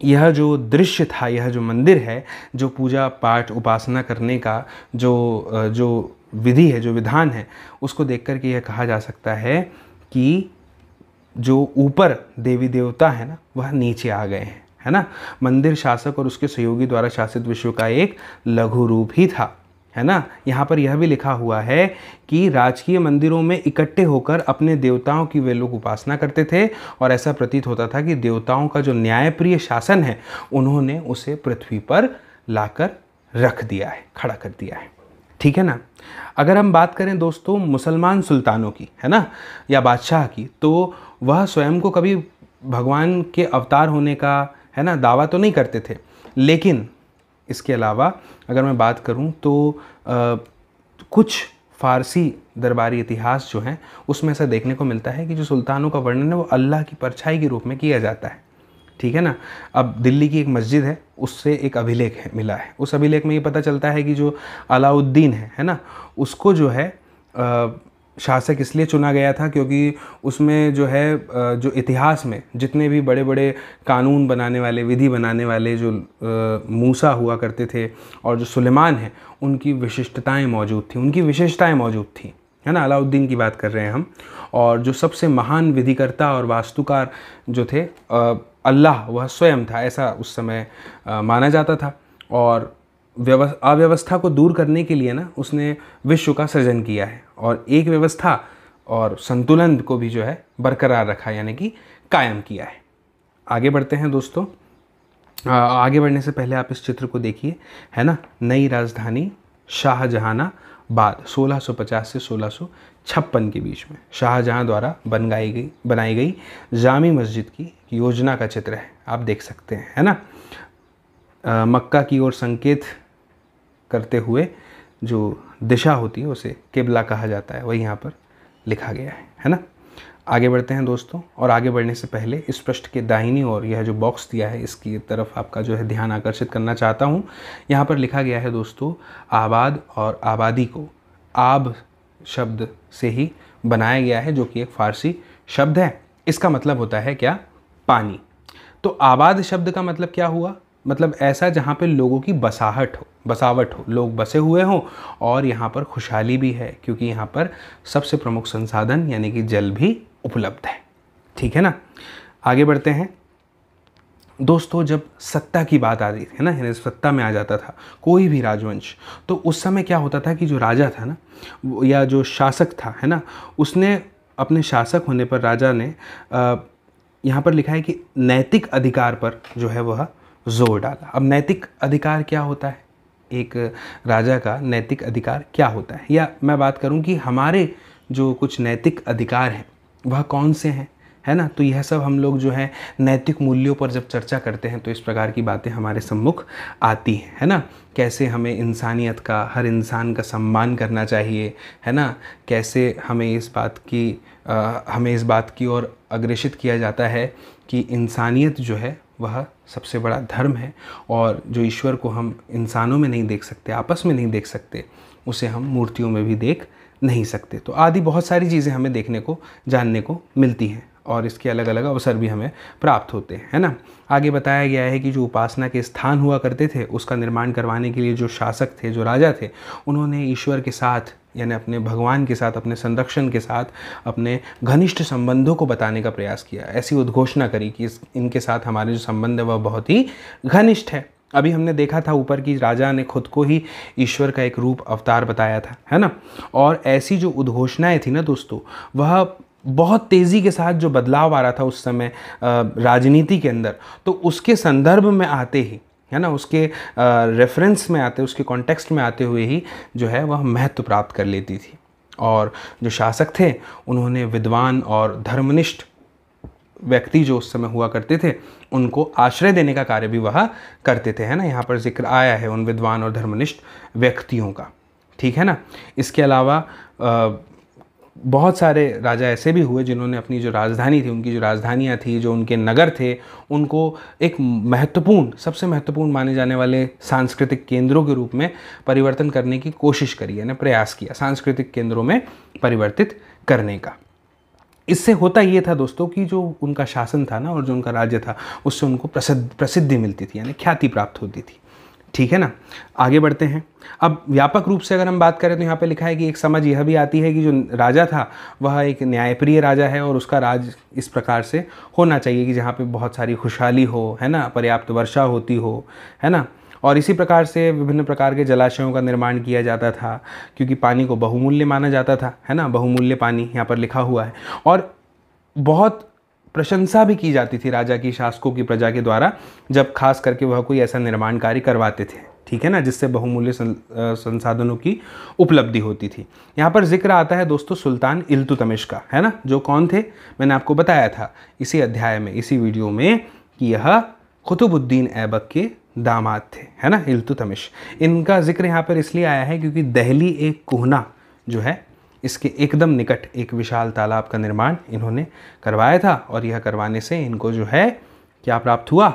यह जो दृश्य था यह जो मंदिर है जो पूजा पाठ उपासना करने का जो जो विधि है जो विधान है उसको देख करके यह कहा जा सकता है कि जो ऊपर देवी देवता है ना वह नीचे आ गए हैं है ना मंदिर शासक और उसके सहयोगी द्वारा शासित विश्व का एक लघु रूप ही था है ना यहाँ पर यह भी लिखा हुआ है कि राजकीय मंदिरों में इकट्ठे होकर अपने देवताओं की वे लोग उपासना करते थे और ऐसा प्रतीत होता था कि देवताओं का जो न्यायप्रिय शासन है उन्होंने उसे पृथ्वी पर लाकर रख दिया है खड़ा कर दिया है ठीक है ना अगर हम बात करें दोस्तों मुसलमान सुल्तानों की है ना या बादशाह की तो वह स्वयं को कभी भगवान के अवतार होने का है ना दावा तो नहीं करते थे लेकिन इसके अलावा अगर मैं बात करूं तो आ, कुछ फ़ारसी दरबारी इतिहास जो हैं उसमें ऐसा देखने को मिलता है कि जो सुल्तानों का वर्णन है वो अल्लाह की परछाई के रूप में किया जाता है ठीक है ना अब दिल्ली की एक मस्जिद है उससे एक अभिलेख है मिला है उस अभिलेख में ये पता चलता है कि जो अलाउद्दीन है है ना उसको जो है शासक इसलिए चुना गया था क्योंकि उसमें जो है जो इतिहास में जितने भी बड़े बड़े कानून बनाने वाले विधि बनाने वाले जो मूसा हुआ करते थे और जो सुलेमान हैं उनकी विशिष्टताएं मौजूद थी उनकी विशेषताएं मौजूद थी है ना अलाउद्दीन की बात कर रहे हैं हम और जो सबसे महान विधिकर्ता और वास्तुकार जो थे अल्लाह वह स्वयं था ऐसा उस समय माना जाता था और अव्यवस्था को दूर करने के लिए ना उसने विश्व का सृजन किया है और एक व्यवस्था और संतुलन को भी जो है बरकरार रखा यानी कि कायम किया है आगे बढ़ते हैं दोस्तों आगे बढ़ने से पहले आप इस चित्र को देखिए है ना नई राजधानी शाहजहानाबाद 1650 से छप्पन के बीच में शाहजहाँ द्वारा बन गई बनाई गई जामी मस्जिद की योजना का चित्र है आप देख सकते हैं है ना आ, मक्का की ओर संकेत करते हुए जो दिशा होती है उसे किबला कहा जाता है वही यहाँ पर लिखा गया है है ना आगे बढ़ते हैं दोस्तों और आगे बढ़ने से पहले इस पृष्ठ के दाहिनी ओर यह जो बॉक्स दिया है इसकी तरफ आपका जो है ध्यान आकर्षित करना चाहता हूँ यहाँ पर लिखा गया है दोस्तों आबाद और आबादी को आब शब्द से ही बनाया गया है जो कि एक फ़ारसी शब्द है इसका मतलब होता है क्या पानी तो आबाद शब्द का मतलब क्या हुआ मतलब ऐसा जहाँ पे लोगों की बसाहट हो बसावट हो लोग बसे हुए हों और यहाँ पर खुशहाली भी है क्योंकि यहाँ पर सबसे प्रमुख संसाधन यानी कि जल भी उपलब्ध है ठीक है ना आगे बढ़ते हैं दोस्तों जब सत्ता की बात आ रही थी ना यानी सत्ता में आ जाता था कोई भी राजवंश तो उस समय क्या होता था कि जो राजा था ना या जो शासक था है ना उसने अपने शासक होने पर राजा ने यहाँ पर लिखा है कि नैतिक अधिकार पर जो है वह जोर डाला अब नैतिक अधिकार क्या होता है एक राजा का नैतिक अधिकार क्या होता है या मैं बात करूँ कि हमारे जो कुछ नैतिक अधिकार हैं वह कौन से हैं है ना तो यह सब हम लोग जो है नैतिक मूल्यों पर जब चर्चा करते हैं तो इस प्रकार की बातें हमारे सम्मुख आती हैं है ना कैसे हमें इंसानियत का हर इंसान का सम्मान करना चाहिए है ना कैसे हमें इस बात की आ, हमें इस बात की ओर अग्रेषित किया जाता है कि इंसानियत जो है वह सबसे बड़ा धर्म है और जो ईश्वर को हम इंसानों में नहीं देख सकते आपस में नहीं देख सकते उसे हम मूर्तियों में भी देख नहीं सकते तो आदि बहुत सारी चीज़ें हमें देखने को जानने को मिलती हैं और इसके अलग अलग अवसर भी हमें प्राप्त होते हैं ना आगे बताया गया है कि जो उपासना के स्थान हुआ करते थे उसका निर्माण करवाने के लिए जो शासक थे जो राजा थे उन्होंने ईश्वर के साथ यानी अपने भगवान के साथ अपने संरक्षण के साथ अपने घनिष्ठ संबंधों को बताने का प्रयास किया ऐसी उद्घोषणा करी कि इस इनके साथ हमारे जो संबंध है वह बहुत ही घनिष्ठ है अभी हमने देखा था ऊपर कि राजा ने खुद को ही ईश्वर का एक रूप अवतार बताया था है ना और ऐसी जो उद्घोषणाएँ थी ना दोस्तों वह बहुत तेज़ी के साथ जो बदलाव आ रहा था उस समय राजनीति के अंदर तो उसके संदर्भ में आते ही है ना उसके रेफरेंस में आते उसके कॉन्टेक्स्ट में आते हुए ही जो है वह महत्व प्राप्त कर लेती थी और जो शासक थे उन्होंने विद्वान और धर्मनिष्ठ व्यक्ति जो उस समय हुआ करते थे उनको आश्रय देने का कार्य भी वह करते थे है ना यहाँ पर जिक्र आया है उन विद्वान और धर्मनिष्ठ व्यक्तियों का ठीक है ना इसके अलावा आ, बहुत सारे राजा ऐसे भी हुए जिन्होंने अपनी जो राजधानी थी उनकी जो राजधानियाँ थी जो उनके नगर थे उनको एक महत्वपूर्ण सबसे महत्वपूर्ण माने जाने वाले सांस्कृतिक केंद्रों के रूप में परिवर्तन करने की कोशिश करी यानी प्रयास किया सांस्कृतिक केंद्रों में परिवर्तित करने का इससे होता ये था दोस्तों कि जो उनका शासन था ना और जो उनका राज्य था उससे उनको प्रसिद्ध प्रसिद्धि मिलती थी यानी ख्याति प्राप्त होती थी ठीक है ना आगे बढ़ते हैं अब व्यापक रूप से अगर हम बात करें तो यहाँ पे लिखा है कि एक समझ यह भी आती है कि जो राजा था वह एक न्यायप्रिय राजा है और उसका राज इस प्रकार से होना चाहिए कि जहाँ पे बहुत सारी खुशहाली हो है ना पर्याप्त वर्षा होती हो है ना और इसी प्रकार से विभिन्न प्रकार के जलाशयों का निर्माण किया जाता था क्योंकि पानी को बहुमूल्य माना जाता था है ना बहुमूल्य पानी यहाँ पर लिखा हुआ है और बहुत प्रशंसा भी की जाती थी राजा की शासकों की प्रजा के द्वारा जब खास करके वह कोई ऐसा निर्माण कार्य करवाते थे ठीक है ना जिससे बहुमूल्य संसाधनों की उपलब्धि होती थी यहाँ पर जिक्र आता है दोस्तों सुल्तान इल्तुतमिश का है ना जो कौन थे मैंने आपको बताया था इसी अध्याय में इसी वीडियो में कि यह कुतुबुद्दीन ऐबक के दामाद थे है ना इल्तुतमिश इनका जिक्र यहाँ पर इसलिए आया है क्योंकि दहली एक कोहना जो है इसके एकदम निकट एक विशाल तालाब का निर्माण इन्होंने करवाया था और यह करवाने से इनको जो है क्या प्राप्त हुआ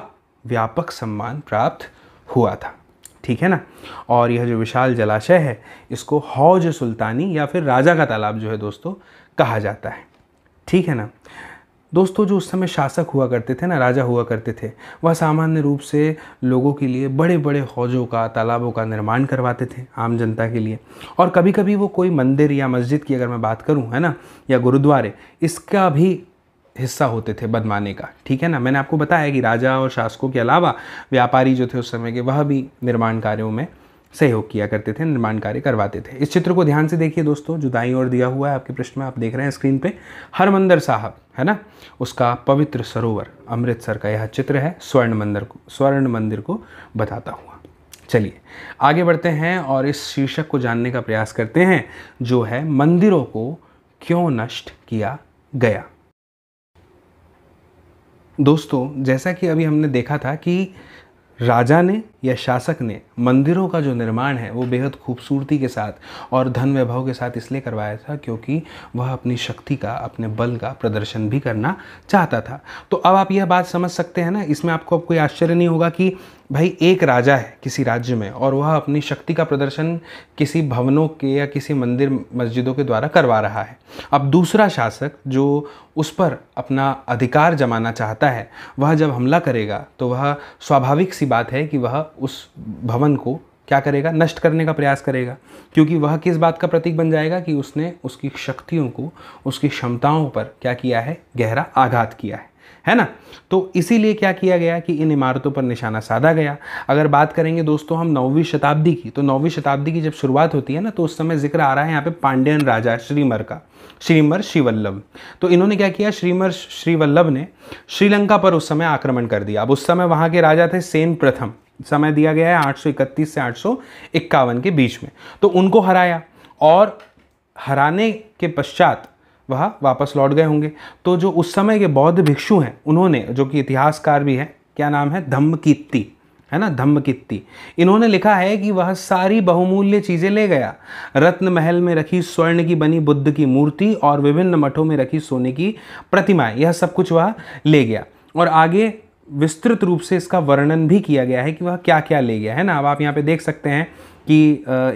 व्यापक सम्मान प्राप्त हुआ था ठीक है ना और यह जो विशाल जलाशय है इसको हौज सुल्तानी या फिर राजा का तालाब जो है दोस्तों कहा जाता है ठीक है ना दोस्तों जो उस समय शासक हुआ करते थे ना राजा हुआ करते थे वह सामान्य रूप से लोगों के लिए बड़े बड़े हौजों का तालाबों का निर्माण करवाते थे आम जनता के लिए और कभी कभी वो कोई मंदिर या मस्जिद की अगर मैं बात करूँ है ना या गुरुद्वारे इसका भी हिस्सा होते थे बदमाने का ठीक है ना मैंने आपको बताया कि राजा और शासकों के अलावा व्यापारी जो थे उस समय के वह भी निर्माण कार्यों में सहयोग किया करते थे निर्माण कार्य करवाते थे इस चित्र को ध्यान से देखिए दोस्तों जो दाई और दिया हुआ है आपके प्रश्न में आप देख रहे हैं स्क्रीन पे हरमंदर साहब है ना उसका पवित्र सरोवर अमृतसर का यह चित्र है स्वर्ण मंदिर को स्वर्ण मंदिर को बताता हुआ चलिए आगे बढ़ते हैं और इस शीर्षक को जानने का प्रयास करते हैं जो है मंदिरों को क्यों नष्ट किया गया दोस्तों जैसा कि अभी हमने देखा था कि राजा ने या शासक ने मंदिरों का जो निर्माण है वो बेहद खूबसूरती के साथ और धन वैभव के साथ इसलिए करवाया था क्योंकि वह अपनी शक्ति का अपने बल का प्रदर्शन भी करना चाहता था तो अब आप यह बात समझ सकते हैं ना इसमें आपको कोई आश्चर्य नहीं होगा कि भाई एक राजा है किसी राज्य में और वह अपनी शक्ति का प्रदर्शन किसी भवनों के या किसी मंदिर मस्जिदों के द्वारा करवा रहा है अब दूसरा शासक जो उस पर अपना अधिकार जमाना चाहता है वह जब हमला करेगा तो वह स्वाभाविक सी बात है कि वह उस भवन को क्या करेगा नष्ट करने का प्रयास करेगा क्योंकि वह किस बात का प्रतीक बन जाएगा कि उसने उसकी शक्तियों को उसकी क्षमताओं पर क्या किया है गहरा आघात किया है है ना तो इसीलिए क्या किया गया कि इन इमारतों पर निशाना साधा गया अगर बात करेंगे दोस्तों हम नौवीं शताब्दी की तो नौवीं शताब्दी की जब शुरुआत होती है ना तो उस समय जिक्र आ रहा है यहाँ पे पांड्यन राजा श्रीमर का श्रीमर श्रीवल्लभ तो इन्होंने क्या किया श्रीमर श्रीवल्लभ ने श्रीलंका पर उस समय आक्रमण कर दिया अब उस समय वहाँ के राजा थे सेन प्रथम समय दिया गया है 831 से आठ के बीच में तो उनको हराया और हराने के पश्चात वह वापस लौट गए होंगे तो जो उस समय के बौद्ध भिक्षु हैं उन्होंने जो कि इतिहासकार भी हैं क्या नाम है धम्म कीर्ति है ना धम्म कीर्ति इन्होंने लिखा है कि वह सारी बहुमूल्य चीज़ें ले गया रत्न महल में रखी स्वर्ण की बनी बुद्ध की मूर्ति और विभिन्न मठों में रखी सोने की प्रतिमाएं यह सब कुछ वह ले गया और आगे विस्तृत रूप से इसका वर्णन भी किया गया है कि वह क्या क्या ले गया है ना अब आप यहाँ पे देख सकते हैं कि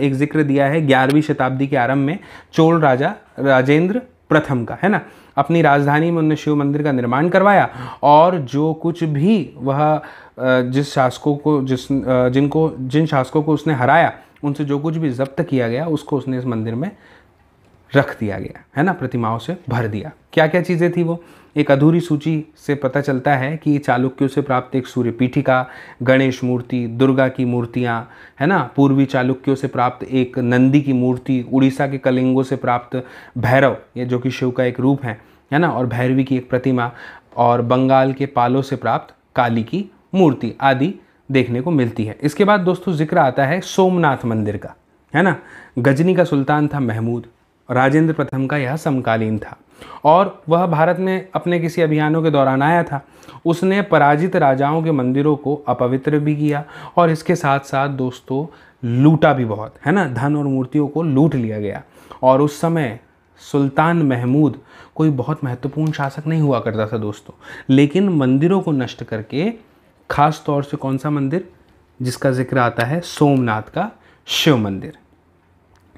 एक जिक्र दिया है ग्यारहवीं शताब्दी के आरंभ में चोल राजा राजेंद्र प्रथम का है ना अपनी राजधानी में उन्होंने शिव मंदिर का निर्माण करवाया और जो कुछ भी वह जिस शासकों को जिस जिनको जिन शासकों को उसने हराया उनसे जो कुछ भी जब्त किया गया उसको उसने इस मंदिर में रख दिया गया है ना प्रतिमाओं से भर दिया क्या क्या चीज़ें थी वो एक अधूरी सूची से पता चलता है कि चालुक्यों से प्राप्त एक सूर्य पीठिका गणेश मूर्ति दुर्गा की मूर्तियाँ है ना पूर्वी चालुक्यों से प्राप्त एक नंदी की मूर्ति उड़ीसा के कलिंगों से प्राप्त भैरव ये जो कि शिव का एक रूप है है ना और भैरवी की एक प्रतिमा और बंगाल के पालों से प्राप्त काली की मूर्ति आदि देखने को मिलती है इसके बाद दोस्तों जिक्र आता है सोमनाथ मंदिर का है ना गजनी का सुल्तान था महमूद राजेंद्र प्रथम का यह समकालीन था और वह भारत में अपने किसी अभियानों के दौरान आया था उसने पराजित राजाओं के मंदिरों को अपवित्र भी किया और इसके साथ साथ दोस्तों लूटा भी बहुत है ना धन और मूर्तियों को लूट लिया गया और उस समय सुल्तान महमूद कोई बहुत महत्वपूर्ण शासक नहीं हुआ करता था दोस्तों लेकिन मंदिरों को नष्ट करके ख़ास तौर से कौन सा मंदिर जिसका जिक्र आता है सोमनाथ का शिव मंदिर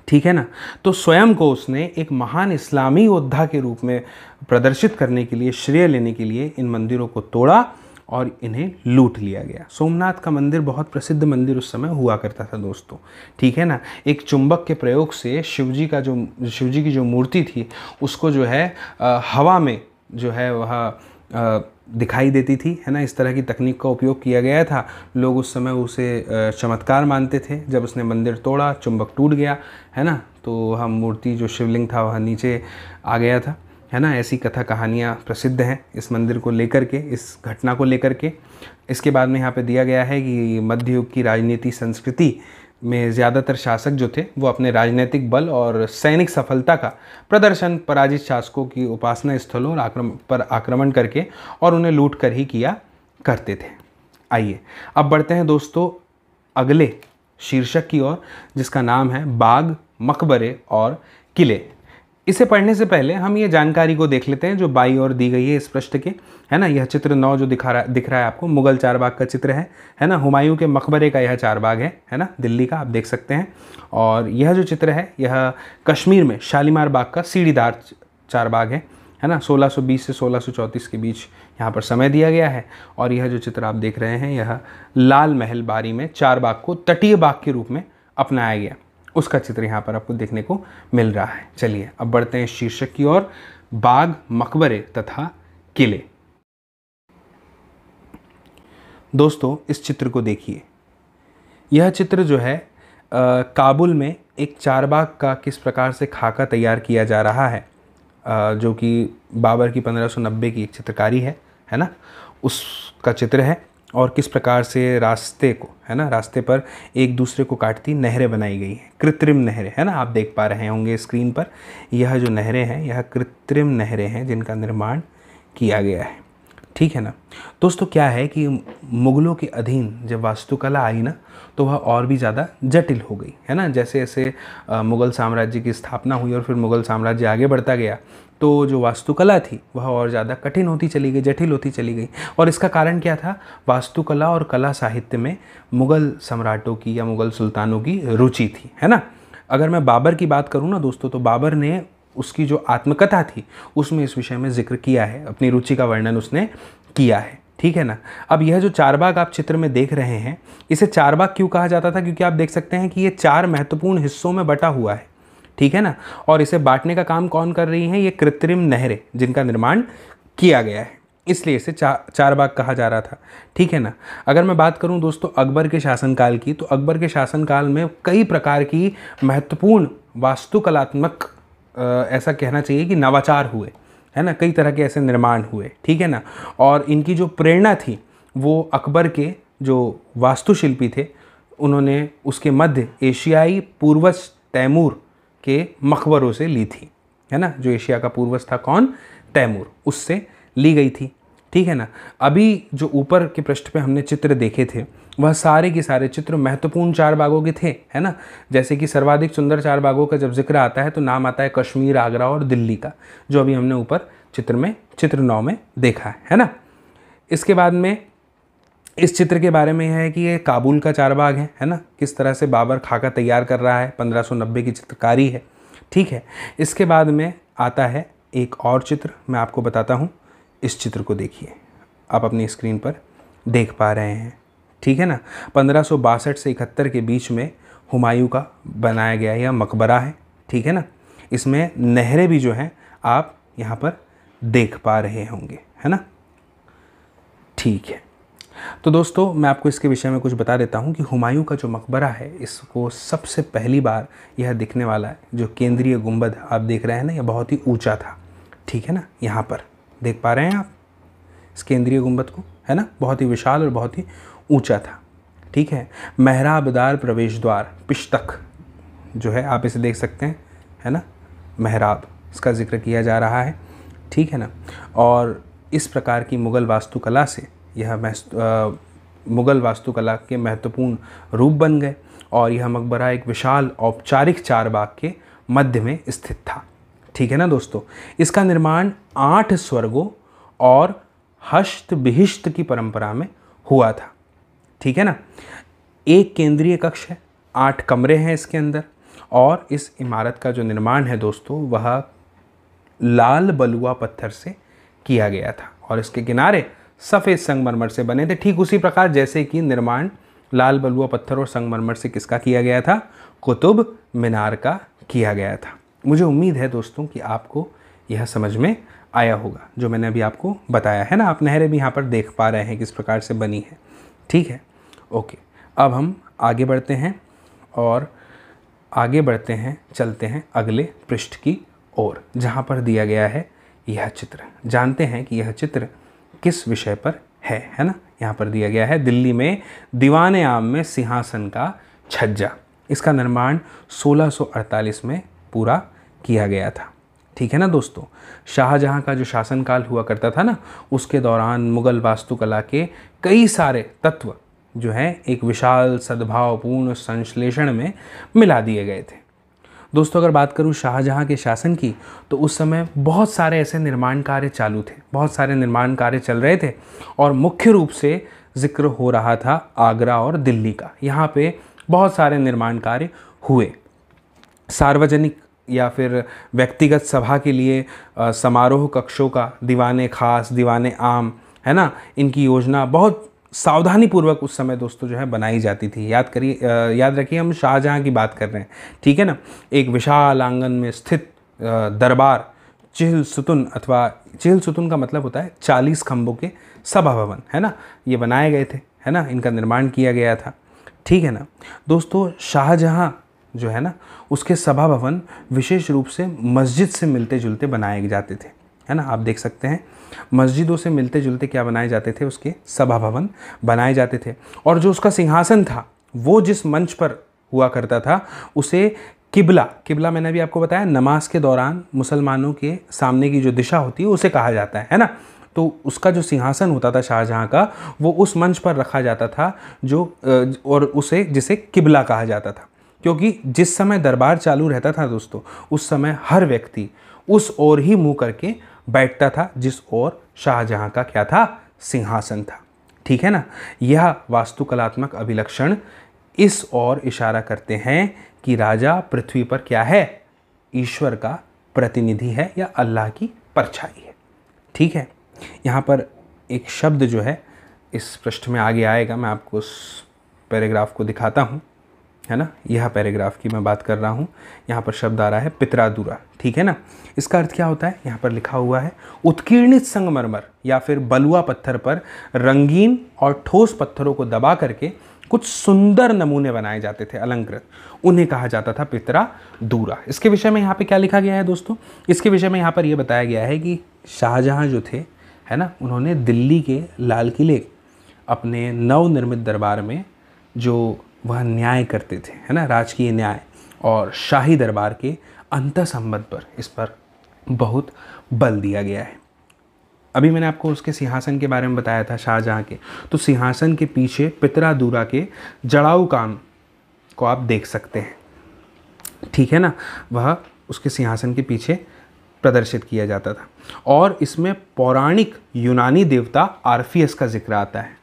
ठीक है ना तो स्वयं को उसने एक महान इस्लामी योद्धा के रूप में प्रदर्शित करने के लिए श्रेय लेने के लिए इन मंदिरों को तोड़ा और इन्हें लूट लिया गया सोमनाथ का मंदिर बहुत प्रसिद्ध मंदिर उस समय हुआ करता था दोस्तों ठीक है ना एक चुंबक के प्रयोग से शिवजी का जो शिवजी की जो मूर्ति थी उसको जो है आ, हवा में जो है वह दिखाई देती थी है ना इस तरह की तकनीक का उपयोग किया गया था लोग उस समय उसे चमत्कार मानते थे जब उसने मंदिर तोड़ा चुंबक टूट गया है ना तो हम मूर्ति जो शिवलिंग था वह नीचे आ गया था है ना ऐसी कथा कहानियाँ प्रसिद्ध हैं इस मंदिर को लेकर के इस घटना को लेकर के इसके बाद में यहाँ पे दिया गया है कि मध्य युग की राजनीति संस्कृति में ज़्यादातर शासक जो थे वो अपने राजनीतिक बल और सैनिक सफलता का प्रदर्शन पराजित शासकों की उपासना स्थलों और आक्रम पर आक्रमण करके और उन्हें लूट कर ही किया करते थे आइए अब बढ़ते हैं दोस्तों अगले शीर्षक की ओर जिसका नाम है बाग मकबरे और किले इसे पढ़ने से पहले हम ये जानकारी को देख लेते हैं जो बाई और दी गई है इस प्रश्न के है ना यह चित्र नौ जो दिखा रहा दिख रहा है आपको मुगल चारबाग का चित्र है है ना हुमायूं के मकबरे का यह चारबाग है है ना दिल्ली का आप देख सकते हैं और यह जो चित्र है यह कश्मीर में शालीमार बाग का सीढ़ीदार चारबाग है है ना 1620 से 1634 के बीच यहाँ पर समय दिया गया है और यह जो चित्र आप देख रहे हैं यह लाल महल बारी में चार बाग को तटीय बाग के रूप में अपनाया गया उसका चित्र यहाँ पर आपको देखने को मिल रहा है चलिए अब बढ़ते हैं शीर्षक की ओर बाग मकबरे तथा किले दोस्तों इस चित्र को देखिए यह चित्र जो है आ, काबुल में एक चारबाग का किस प्रकार से खाका तैयार किया जा रहा है आ, जो कि बाबर की 1590 की एक चित्रकारी है है ना उसका चित्र है और किस प्रकार से रास्ते को है ना रास्ते पर एक दूसरे को काटती नहरें बनाई गई हैं कृत्रिम नहरें है ना आप देख पा रहे होंगे स्क्रीन पर यह जो नहरें हैं यह कृत्रिम नहरें हैं जिनका निर्माण किया गया है ठीक है ना दोस्तों क्या है कि मुग़लों के अधीन जब वास्तुकला आई ना तो वह और भी ज़्यादा जटिल हो गई है ना जैसे जैसे मुग़ल साम्राज्य की स्थापना हुई और फिर मुग़ल साम्राज्य आगे बढ़ता गया तो जो वास्तुकला थी वह और ज़्यादा कठिन होती चली गई जटिल होती चली गई और इसका कारण क्या था वास्तुकला और कला साहित्य में मुग़ल सम्राटों की या मुग़ल सुल्तानों की रुचि थी है ना अगर मैं बाबर की बात करूँ ना दोस्तों तो बाबर ने उसकी जो आत्मकथा थी उसमें इस विषय में जिक्र किया है अपनी रुचि का वर्णन उसने किया है ठीक है ना अब यह जो चारबाग आप चित्र में देख रहे हैं इसे चारबाग क्यों कहा जाता था क्योंकि आप देख सकते हैं कि ये चार महत्वपूर्ण हिस्सों में बटा हुआ है ठीक है ना और इसे बांटने का काम कौन कर रही हैं ये कृत्रिम नहरें जिनका निर्माण किया गया है इसलिए इसे चा चार बाग कहा जा रहा था ठीक है ना अगर मैं बात करूं दोस्तों अकबर के शासनकाल की तो अकबर के शासनकाल में कई प्रकार की महत्वपूर्ण वास्तुकलात्मक ऐसा कहना चाहिए कि नवाचार हुए है ना कई तरह के ऐसे निर्माण हुए ठीक है ना और इनकी जो प्रेरणा थी वो अकबर के जो वास्तुशिल्पी थे उन्होंने उसके मध्य एशियाई पूर्वज तैमूर के मकबरों से ली थी है ना जो एशिया का पूर्वज था कौन तैमूर उससे ली गई थी ठीक है ना अभी जो ऊपर के पृष्ठ पे हमने चित्र देखे थे वह सारे के सारे चित्र महत्वपूर्ण चार बागों के थे है ना जैसे कि सर्वाधिक सुंदर चार बागों का जब जिक्र आता है तो नाम आता है कश्मीर आगरा और दिल्ली का जो अभी हमने ऊपर चित्र में चित्र नौ में देखा है, है ना इसके बाद में इस चित्र के बारे में है कि ये काबुल का चार बाग है है ना किस तरह से बाबर खाका तैयार कर रहा है 1590 की चित्रकारी है ठीक है इसके बाद में आता है एक और चित्र मैं आपको बताता हूँ इस चित्र को देखिए आप अपनी स्क्रीन पर देख पा रहे हैं ठीक है ना पंद्रह से इकहत्तर के बीच में हुमायूं का बनाया गया यह मकबरा है ठीक है ना इसमें नहरें भी जो हैं आप यहाँ पर देख पा रहे होंगे है ना ठीक है तो दोस्तों मैं आपको इसके विषय में कुछ बता देता हूँ कि हुमायूं का जो मकबरा है इसको सबसे पहली बार यह दिखने वाला है जो केंद्रीय गुम्बद आप देख रहे हैं ना यह बहुत ही ऊँचा था ठीक है ना यहाँ पर देख पा रहे हैं आप इस केंद्रीय गुंबद को है ना बहुत ही विशाल और बहुत ही ऊँचा था ठीक है मेहराबदार प्रवेश द्वार पिशतख जो है आप इसे देख सकते हैं है ना मेहराब इसका जिक्र किया जा रहा है ठीक है ना और इस प्रकार की मुग़ल वास्तुकला से यह मुग़ल वास्तुकला के महत्वपूर्ण रूप बन गए और यह मकबरा एक विशाल औपचारिक चारबाग के मध्य में स्थित था ठीक है ना दोस्तों इसका निर्माण आठ स्वर्गों और हस्त विहिष्ट की परंपरा में हुआ था ठीक है ना एक केंद्रीय कक्ष है आठ कमरे हैं इसके अंदर और इस इमारत का जो निर्माण है दोस्तों वह लाल बलुआ पत्थर से किया गया था और इसके किनारे सफ़ेद संगमरमर से बने थे ठीक उसी प्रकार जैसे कि निर्माण लाल बलुआ पत्थर और संगमरमर से किसका किया गया था कुतुब मीनार का किया गया था मुझे उम्मीद है दोस्तों कि आपको यह समझ में आया होगा जो मैंने अभी आपको बताया है ना आप नहरें भी यहाँ पर देख पा रहे हैं किस प्रकार से बनी है ठीक है ओके अब हम आगे बढ़ते हैं और आगे बढ़ते हैं चलते हैं अगले पृष्ठ की ओर जहाँ पर दिया गया है यह चित्र जानते हैं कि यह चित्र किस विषय पर है है ना यहाँ पर दिया गया है दिल्ली में दीवान आम में सिंहासन का छज्जा इसका निर्माण 1648 में पूरा किया गया था ठीक है ना दोस्तों शाहजहाँ का जो शासनकाल हुआ करता था ना उसके दौरान मुग़ल वास्तुकला के कई सारे तत्व जो हैं एक विशाल सद्भावपूर्ण संश्लेषण में मिला दिए गए थे दोस्तों अगर बात करूँ शाहजहाँ के शासन की तो उस समय बहुत सारे ऐसे निर्माण कार्य चालू थे बहुत सारे निर्माण कार्य चल रहे थे और मुख्य रूप से जिक्र हो रहा था आगरा और दिल्ली का यहाँ पे बहुत सारे निर्माण कार्य हुए सार्वजनिक या फिर व्यक्तिगत सभा के लिए समारोह कक्षों का दीवाने खास दीवाने आम है ना इनकी योजना बहुत सावधानी पूर्वक उस समय दोस्तों जो है बनाई जाती थी याद करिए याद रखिए हम शाहजहाँ की बात कर रहे हैं ठीक है ना एक विशाल आंगन में स्थित दरबार चिल सुतुन अथवा चिल सुतुन का मतलब होता है चालीस खम्भों के सभा भवन है ना ये बनाए गए थे है ना इनका निर्माण किया गया था ठीक है ना दोस्तों शाहजहाँ जो है ना उसके सभा भवन विशेष रूप से मस्जिद से मिलते जुलते बनाए जाते थे है ना आप देख सकते हैं मस्जिदों से मिलते जुलते क्या बनाए जाते थे उसके सभा भवन बनाए जाते थे और जो उसका सिंहासन था वो जिस मंच पर हुआ करता था उसे किबला किबला मैंने भी आपको बताया नमाज के दौरान मुसलमानों के सामने की जो दिशा होती है उसे कहा जाता है है ना तो उसका जो सिंहासन होता था शाहजहाँ का वो उस मंच पर रखा जाता था जो और उसे जिसे किबला कहा जाता था क्योंकि जिस समय दरबार चालू रहता था दोस्तों उस समय हर व्यक्ति उस ओर ही मुंह करके बैठता था जिस ओर शाहजहाँ का क्या था सिंहासन था ठीक है ना यह वास्तुकलात्मक अभिलक्षण इस ओर इशारा करते हैं कि राजा पृथ्वी पर क्या है ईश्वर का प्रतिनिधि है या अल्लाह की परछाई है ठीक है यहाँ पर एक शब्द जो है इस पृष्ठ में आगे आएगा मैं आपको उस पैराग्राफ को दिखाता हूँ है ना यह पैराग्राफ की मैं बात कर रहा हूँ यहाँ पर शब्द आ रहा है पितरादुरा ठीक है ना इसका अर्थ क्या होता है यहाँ पर लिखा हुआ है उत्कीर्णित संगमरमर या फिर बलुआ पत्थर पर रंगीन और ठोस पत्थरों को दबा करके कुछ सुंदर नमूने बनाए जाते थे अलंकृत उन्हें कहा जाता था पितरा दूरा इसके विषय में यहाँ पे क्या लिखा गया है दोस्तों इसके विषय में यहाँ पर यह बताया गया है कि शाहजहाँ जो थे है ना उन्होंने दिल्ली के लाल किले अपने नवनिर्मित दरबार में जो वह न्याय करते थे है ना राजकीय न्याय और शाही दरबार के अंत संबंध पर इस पर बहुत बल दिया गया है अभी मैंने आपको उसके सिंहासन के बारे में बताया था शाहजहाँ के तो सिंहासन के पीछे पितरादूरा के जड़ाऊ काम को आप देख सकते हैं ठीक है ना वह उसके सिंहासन के पीछे प्रदर्शित किया जाता था और इसमें पौराणिक यूनानी देवता आर्फियस का जिक्र आता है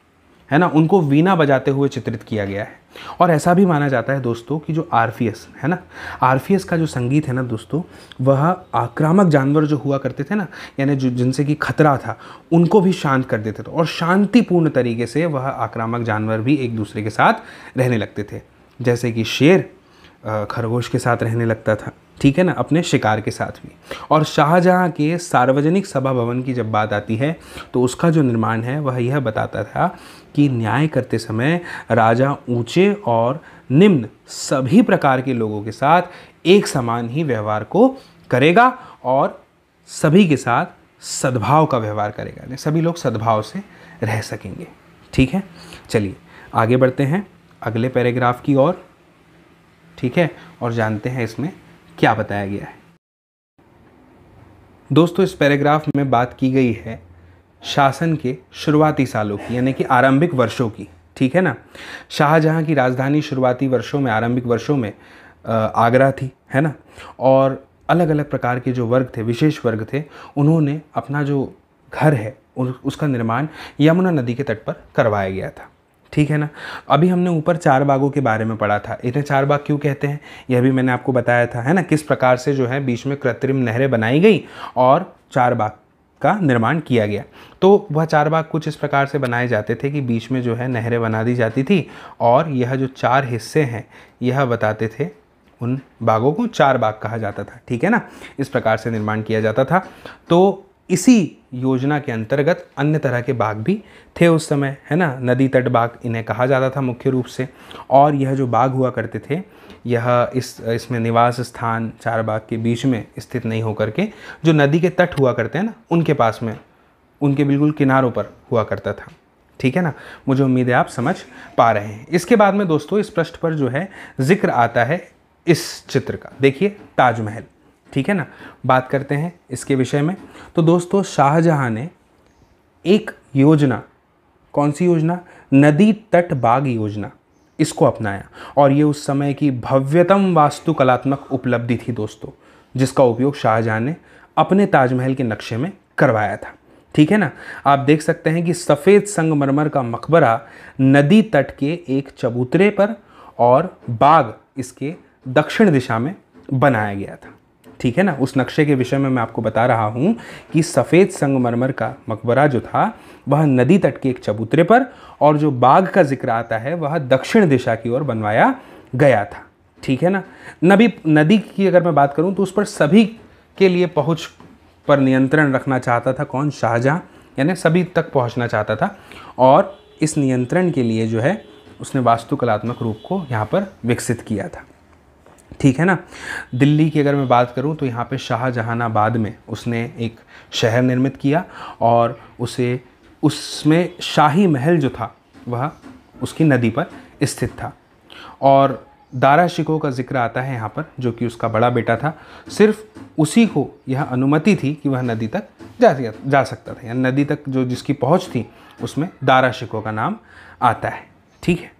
है ना उनको वीणा बजाते हुए चित्रित किया गया है और ऐसा भी माना जाता है दोस्तों कि जो आरफियस है ना आरफियस का जो संगीत है ना दोस्तों वह आक्रामक जानवर जो हुआ करते थे ना यानी जो जिनसे कि खतरा था उनको भी शांत कर देते थे और शांतिपूर्ण तरीके से वह आक्रामक जानवर भी एक दूसरे के साथ रहने लगते थे जैसे कि शेर खरगोश के साथ रहने लगता था ठीक है ना अपने शिकार के साथ भी और शाहजहाँ के सार्वजनिक सभा भवन की जब बात आती है तो उसका जो निर्माण है वह यह बताता था कि न्याय करते समय राजा ऊंचे और निम्न सभी प्रकार के लोगों के साथ एक समान ही व्यवहार को करेगा और सभी के साथ सद्भाव का व्यवहार करेगा सभी लोग सद्भाव से रह सकेंगे ठीक है चलिए आगे बढ़ते हैं अगले पैराग्राफ की ओर ठीक है और जानते हैं इसमें क्या बताया गया है दोस्तों इस पैराग्राफ में बात की गई है शासन के शुरुआती सालों की यानी कि आरंभिक वर्षों की ठीक है ना शाहजहाँ की राजधानी शुरुआती वर्षों में आरंभिक वर्षों में आगरा थी है ना और अलग अलग प्रकार के जो वर्ग थे विशेष वर्ग थे उन्होंने अपना जो घर है उसका निर्माण यमुना नदी के तट पर करवाया गया था ठीक है ना अभी हमने ऊपर चार बागों के बारे में पढ़ा था इन्हें चार बाग क्यों कहते हैं यह भी मैंने आपको बताया था है ना किस प्रकार से जो है बीच में कृत्रिम नहरें बनाई गई और चार बाग का निर्माण किया गया तो वह चार बाग कुछ इस प्रकार से बनाए जाते थे कि बीच में जो है नहरें बना दी जाती थी और यह जो चार हिस्से हैं यह बताते थे उन बागों को चार बाग कहा जाता था ठीक है ना इस प्रकार से निर्माण किया जाता था तो इसी योजना के अंतर्गत अन्य तरह के बाग भी थे उस समय है ना नदी तट बाग इन्हें कहा जाता था मुख्य रूप से और यह जो बाग हुआ करते थे यह इस इसमें निवास स्थान चार बाग के बीच में स्थित नहीं होकर के जो नदी के तट हुआ करते हैं ना उनके पास में उनके बिल्कुल किनारों पर हुआ करता था ठीक है ना मुझे उम्मीद है आप समझ पा रहे हैं इसके बाद में दोस्तों इस पृष्ठ पर जो है जिक्र आता है इस चित्र का देखिए ताजमहल ठीक है ना बात करते हैं इसके विषय में तो दोस्तों शाहजहाँ ने एक योजना कौन सी योजना नदी तट बाग योजना इसको अपनाया और ये उस समय की भव्यतम वास्तुकलात्मक उपलब्धि थी दोस्तों जिसका उपयोग शाहजहाँ ने अपने ताजमहल के नक्शे में करवाया था ठीक है ना आप देख सकते हैं कि सफ़ेद संगमरमर का मकबरा नदी तट के एक चबूतरे पर और बाग इसके दक्षिण दिशा में बनाया गया था ठीक है ना उस नक्शे के विषय में मैं आपको बता रहा हूँ कि सफ़ेद संगमरमर का मकबरा जो था वह नदी तट के एक चबूतरे पर और जो बाघ का जिक्र आता है वह दक्षिण दिशा की ओर बनवाया गया था ठीक है ना नबी नदी की अगर मैं बात करूँ तो उस पर सभी के लिए पहुँच पर नियंत्रण रखना चाहता था कौन शाहजहाँ यानी सभी तक पहुँचना चाहता था और इस नियंत्रण के लिए जो है उसने वास्तुकलात्मक रूप को यहाँ पर विकसित किया था ठीक है ना दिल्ली की अगर मैं बात करूं तो यहाँ पे शाहजहानाबाद में उसने एक शहर निर्मित किया और उसे उसमें शाही महल जो था वह उसकी नदी पर स्थित था और दारा शिको का जिक्र आता है यहाँ पर जो कि उसका बड़ा बेटा था सिर्फ उसी को यह अनुमति थी कि वह नदी तक जा जा सकता था या नदी तक जो जिसकी पहुँच थी उसमें दारा शिको का नाम आता है ठीक है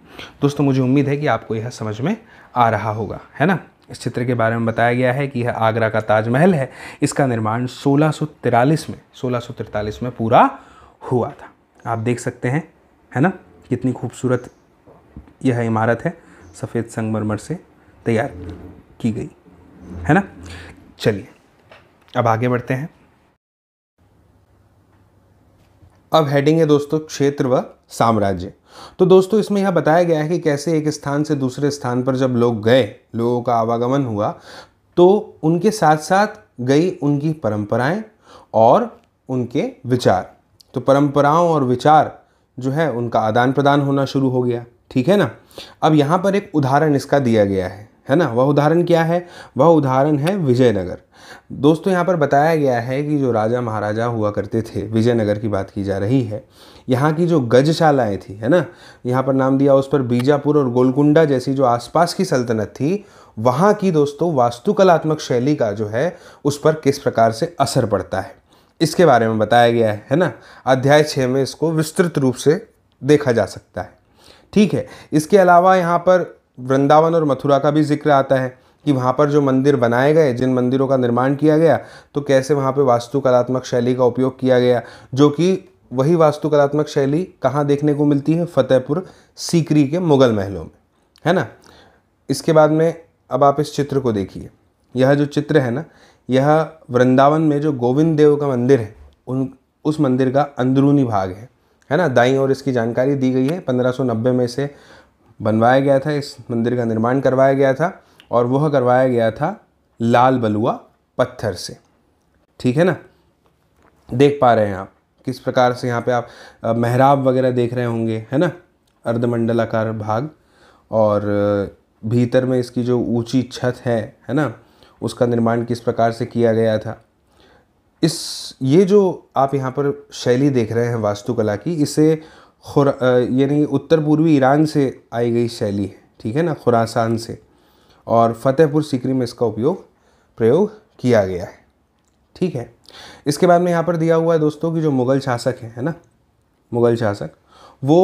दोस्तों मुझे उम्मीद है कि आपको यह समझ में आ रहा होगा है ना इस चित्र के बारे में बताया गया है कि यह आगरा का ताजमहल है इसका निर्माण सोलह में सोलह में पूरा हुआ था आप देख सकते हैं है ना कितनी खूबसूरत यह इमारत है सफ़ेद संगमरमर से तैयार की गई है ना चलिए अब आगे बढ़ते हैं अब हेडिंग है दोस्तों क्षेत्र व साम्राज्य तो दोस्तों इसमें यह बताया गया है कि कैसे एक स्थान से दूसरे स्थान पर जब लोग गए लोगों का आवागमन हुआ तो उनके साथ साथ गई उनकी परंपराएं और उनके विचार तो परंपराओं और विचार जो है उनका आदान प्रदान होना शुरू हो गया ठीक है ना अब यहाँ पर एक उदाहरण इसका दिया गया है है ना वह उदाहरण क्या है वह उदाहरण है विजयनगर दोस्तों यहाँ पर बताया गया है कि जो राजा महाराजा हुआ करते थे विजयनगर की बात की जा रही है यहाँ की जो गजशालाएँ थी है ना यहाँ पर नाम दिया उस पर बीजापुर और गोलकुंडा जैसी जो आसपास की सल्तनत थी वहाँ की दोस्तों वास्तुकलात्मक शैली का जो है उस पर किस प्रकार से असर पड़ता है इसके बारे में बताया गया है है ना अध्याय छः में इसको विस्तृत रूप से देखा जा सकता है ठीक है इसके अलावा यहाँ पर वृंदावन और मथुरा का भी जिक्र आता है कि वहाँ पर जो मंदिर बनाए गए जिन मंदिरों का निर्माण किया गया तो कैसे वहाँ पे वास्तुकलात्मक शैली का उपयोग किया गया जो कि वही वास्तुकलात्मक शैली कहाँ देखने को मिलती है फतेहपुर सीकरी के मुग़ल महलों में है ना इसके बाद में अब आप इस चित्र को देखिए यह जो चित्र है ना यह वृंदावन में जो गोविंद देव का मंदिर है उन उस मंदिर का अंदरूनी भाग है है ना दाई और इसकी जानकारी दी गई है पंद्रह में से बनवाया गया था इस मंदिर का निर्माण करवाया गया था और वह करवाया गया था लाल बलुआ पत्थर से ठीक है ना देख पा रहे हैं आप किस प्रकार से यहाँ पे आप मेहराब वगैरह देख रहे होंगे है ना अर्धमंडलाकार भाग और भीतर में इसकी जो ऊंची छत है है ना उसका निर्माण किस प्रकार से किया गया था इस ये जो आप यहाँ पर शैली देख रहे हैं वास्तुकला की इसे खुर यानी उत्तर पूर्वी ईरान से आई गई शैली है ठीक है ना खुरासान से और फतेहपुर सीकरी में इसका उपयोग प्रयोग किया गया है ठीक है इसके बाद में यहाँ पर दिया हुआ है दोस्तों कि जो मुग़ल शासक हैं है ना मुग़ल शासक वो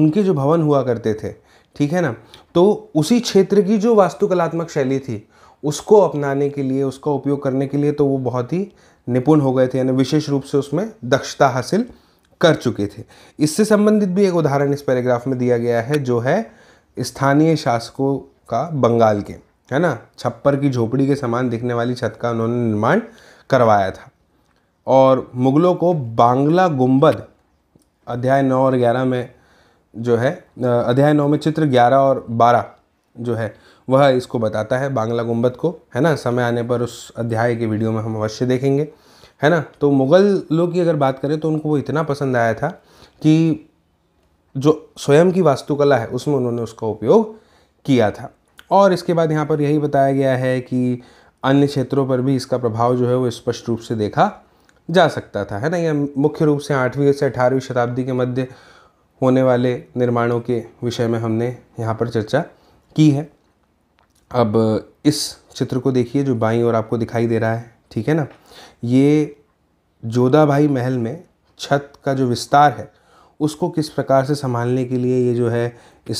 उनके जो भवन हुआ करते थे ठीक है ना तो उसी क्षेत्र की जो वास्तुकलात्मक शैली थी उसको अपनाने के लिए उसका उपयोग करने के लिए तो वो बहुत ही निपुण हो गए थे यानी विशेष रूप से उसमें दक्षता हासिल कर चुके थे इससे संबंधित भी एक उदाहरण इस पैराग्राफ में दिया गया है जो है स्थानीय शासकों का बंगाल के है ना छप्पर की झोपड़ी के समान दिखने वाली छत का उन्होंने निर्माण करवाया था और मुग़लों को बांग्ला गुंबद अध्याय नौ और ग्यारह में जो है अध्याय नौ में चित्र ग्यारह और बारह जो है वह इसको बताता है बांग्ला गुंबद को है ना समय आने पर उस अध्याय के वीडियो में हम अवश्य देखेंगे है ना तो मुग़ल लोग की अगर बात करें तो उनको वो इतना पसंद आया था कि जो स्वयं की वास्तुकला है उसमें उन्होंने उसका उपयोग किया था और इसके बाद यहाँ पर यही बताया गया है कि अन्य क्षेत्रों पर भी इसका प्रभाव जो है वो स्पष्ट रूप से देखा जा सकता था है ना यह मुख्य रूप से आठवीं से अठारहवीं शताब्दी के मध्य होने वाले निर्माणों के विषय में हमने यहाँ पर चर्चा की है अब इस चित्र को देखिए जो बाई और आपको दिखाई दे रहा है ठीक है ना ये जोधा भाई महल में छत का जो विस्तार है उसको किस प्रकार से संभालने के लिए ये जो है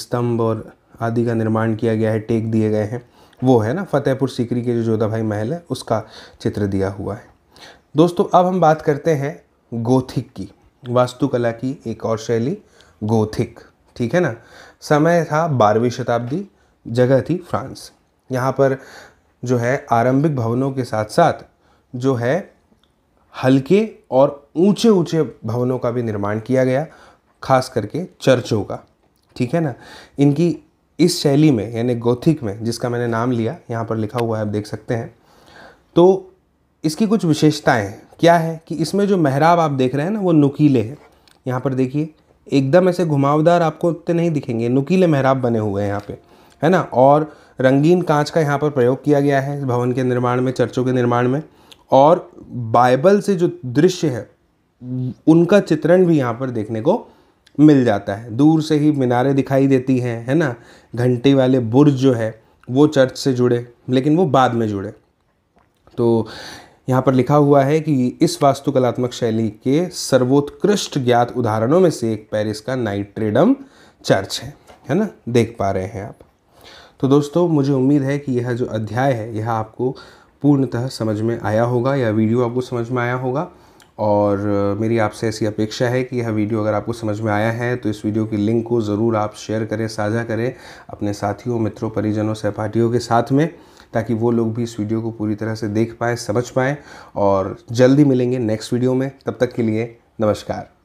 स्तंभ और आदि का निर्माण किया गया है टेक दिए गए हैं वो है ना फतेहपुर सीकरी के जो जोधा भाई महल है उसका चित्र दिया हुआ है दोस्तों अब हम बात करते हैं गोथिक की वास्तुकला की एक और शैली गोथिक ठीक है ना समय था बारहवीं शताब्दी जगह थी फ्रांस यहाँ पर जो है आरंभिक भवनों के साथ साथ जो है हल्के और ऊंचे ऊंचे भवनों का भी निर्माण किया गया खास करके चर्चों का ठीक है ना इनकी इस शैली में यानी गोथिक में जिसका मैंने नाम लिया यहाँ पर लिखा हुआ है आप देख सकते हैं तो इसकी कुछ विशेषताएं क्या है कि इसमें जो मेहराब आप देख रहे हैं ना वो नुकीले हैं यहाँ पर देखिए एकदम ऐसे घुमावदार आपको उतने नहीं दिखेंगे नुकीले मेहराब बने हुए हैं यहाँ पे है ना और रंगीन कांच का यहाँ पर प्रयोग किया गया है भवन के निर्माण में चर्चों के निर्माण में और बाइबल से जो दृश्य है उनका चित्रण भी यहाँ पर देखने को मिल जाता है दूर से ही मीनारें दिखाई देती हैं है ना घंटे वाले बुर्ज जो है वो चर्च से जुड़े लेकिन वो बाद में जुड़े तो यहाँ पर लिखा हुआ है कि इस वास्तुकलात्मक शैली के सर्वोत्कृष्ट ज्ञात उदाहरणों में से एक पेरिस का नाइट्रेडम चर्च है है ना देख पा रहे हैं आप तो दोस्तों मुझे उम्मीद है कि यह जो अध्याय है यह आपको पूर्णतः समझ में आया होगा या वीडियो आपको समझ में आया होगा और मेरी आपसे ऐसी अपेक्षा है कि यह वीडियो अगर आपको समझ में आया है तो इस वीडियो की लिंक को ज़रूर आप शेयर करें साझा करें अपने साथियों मित्रों परिजनों सहपाठियों के साथ में ताकि वो लोग भी इस वीडियो को पूरी तरह से देख पाए समझ पाएँ और जल्दी मिलेंगे नेक्स्ट वीडियो में तब तक के लिए नमस्कार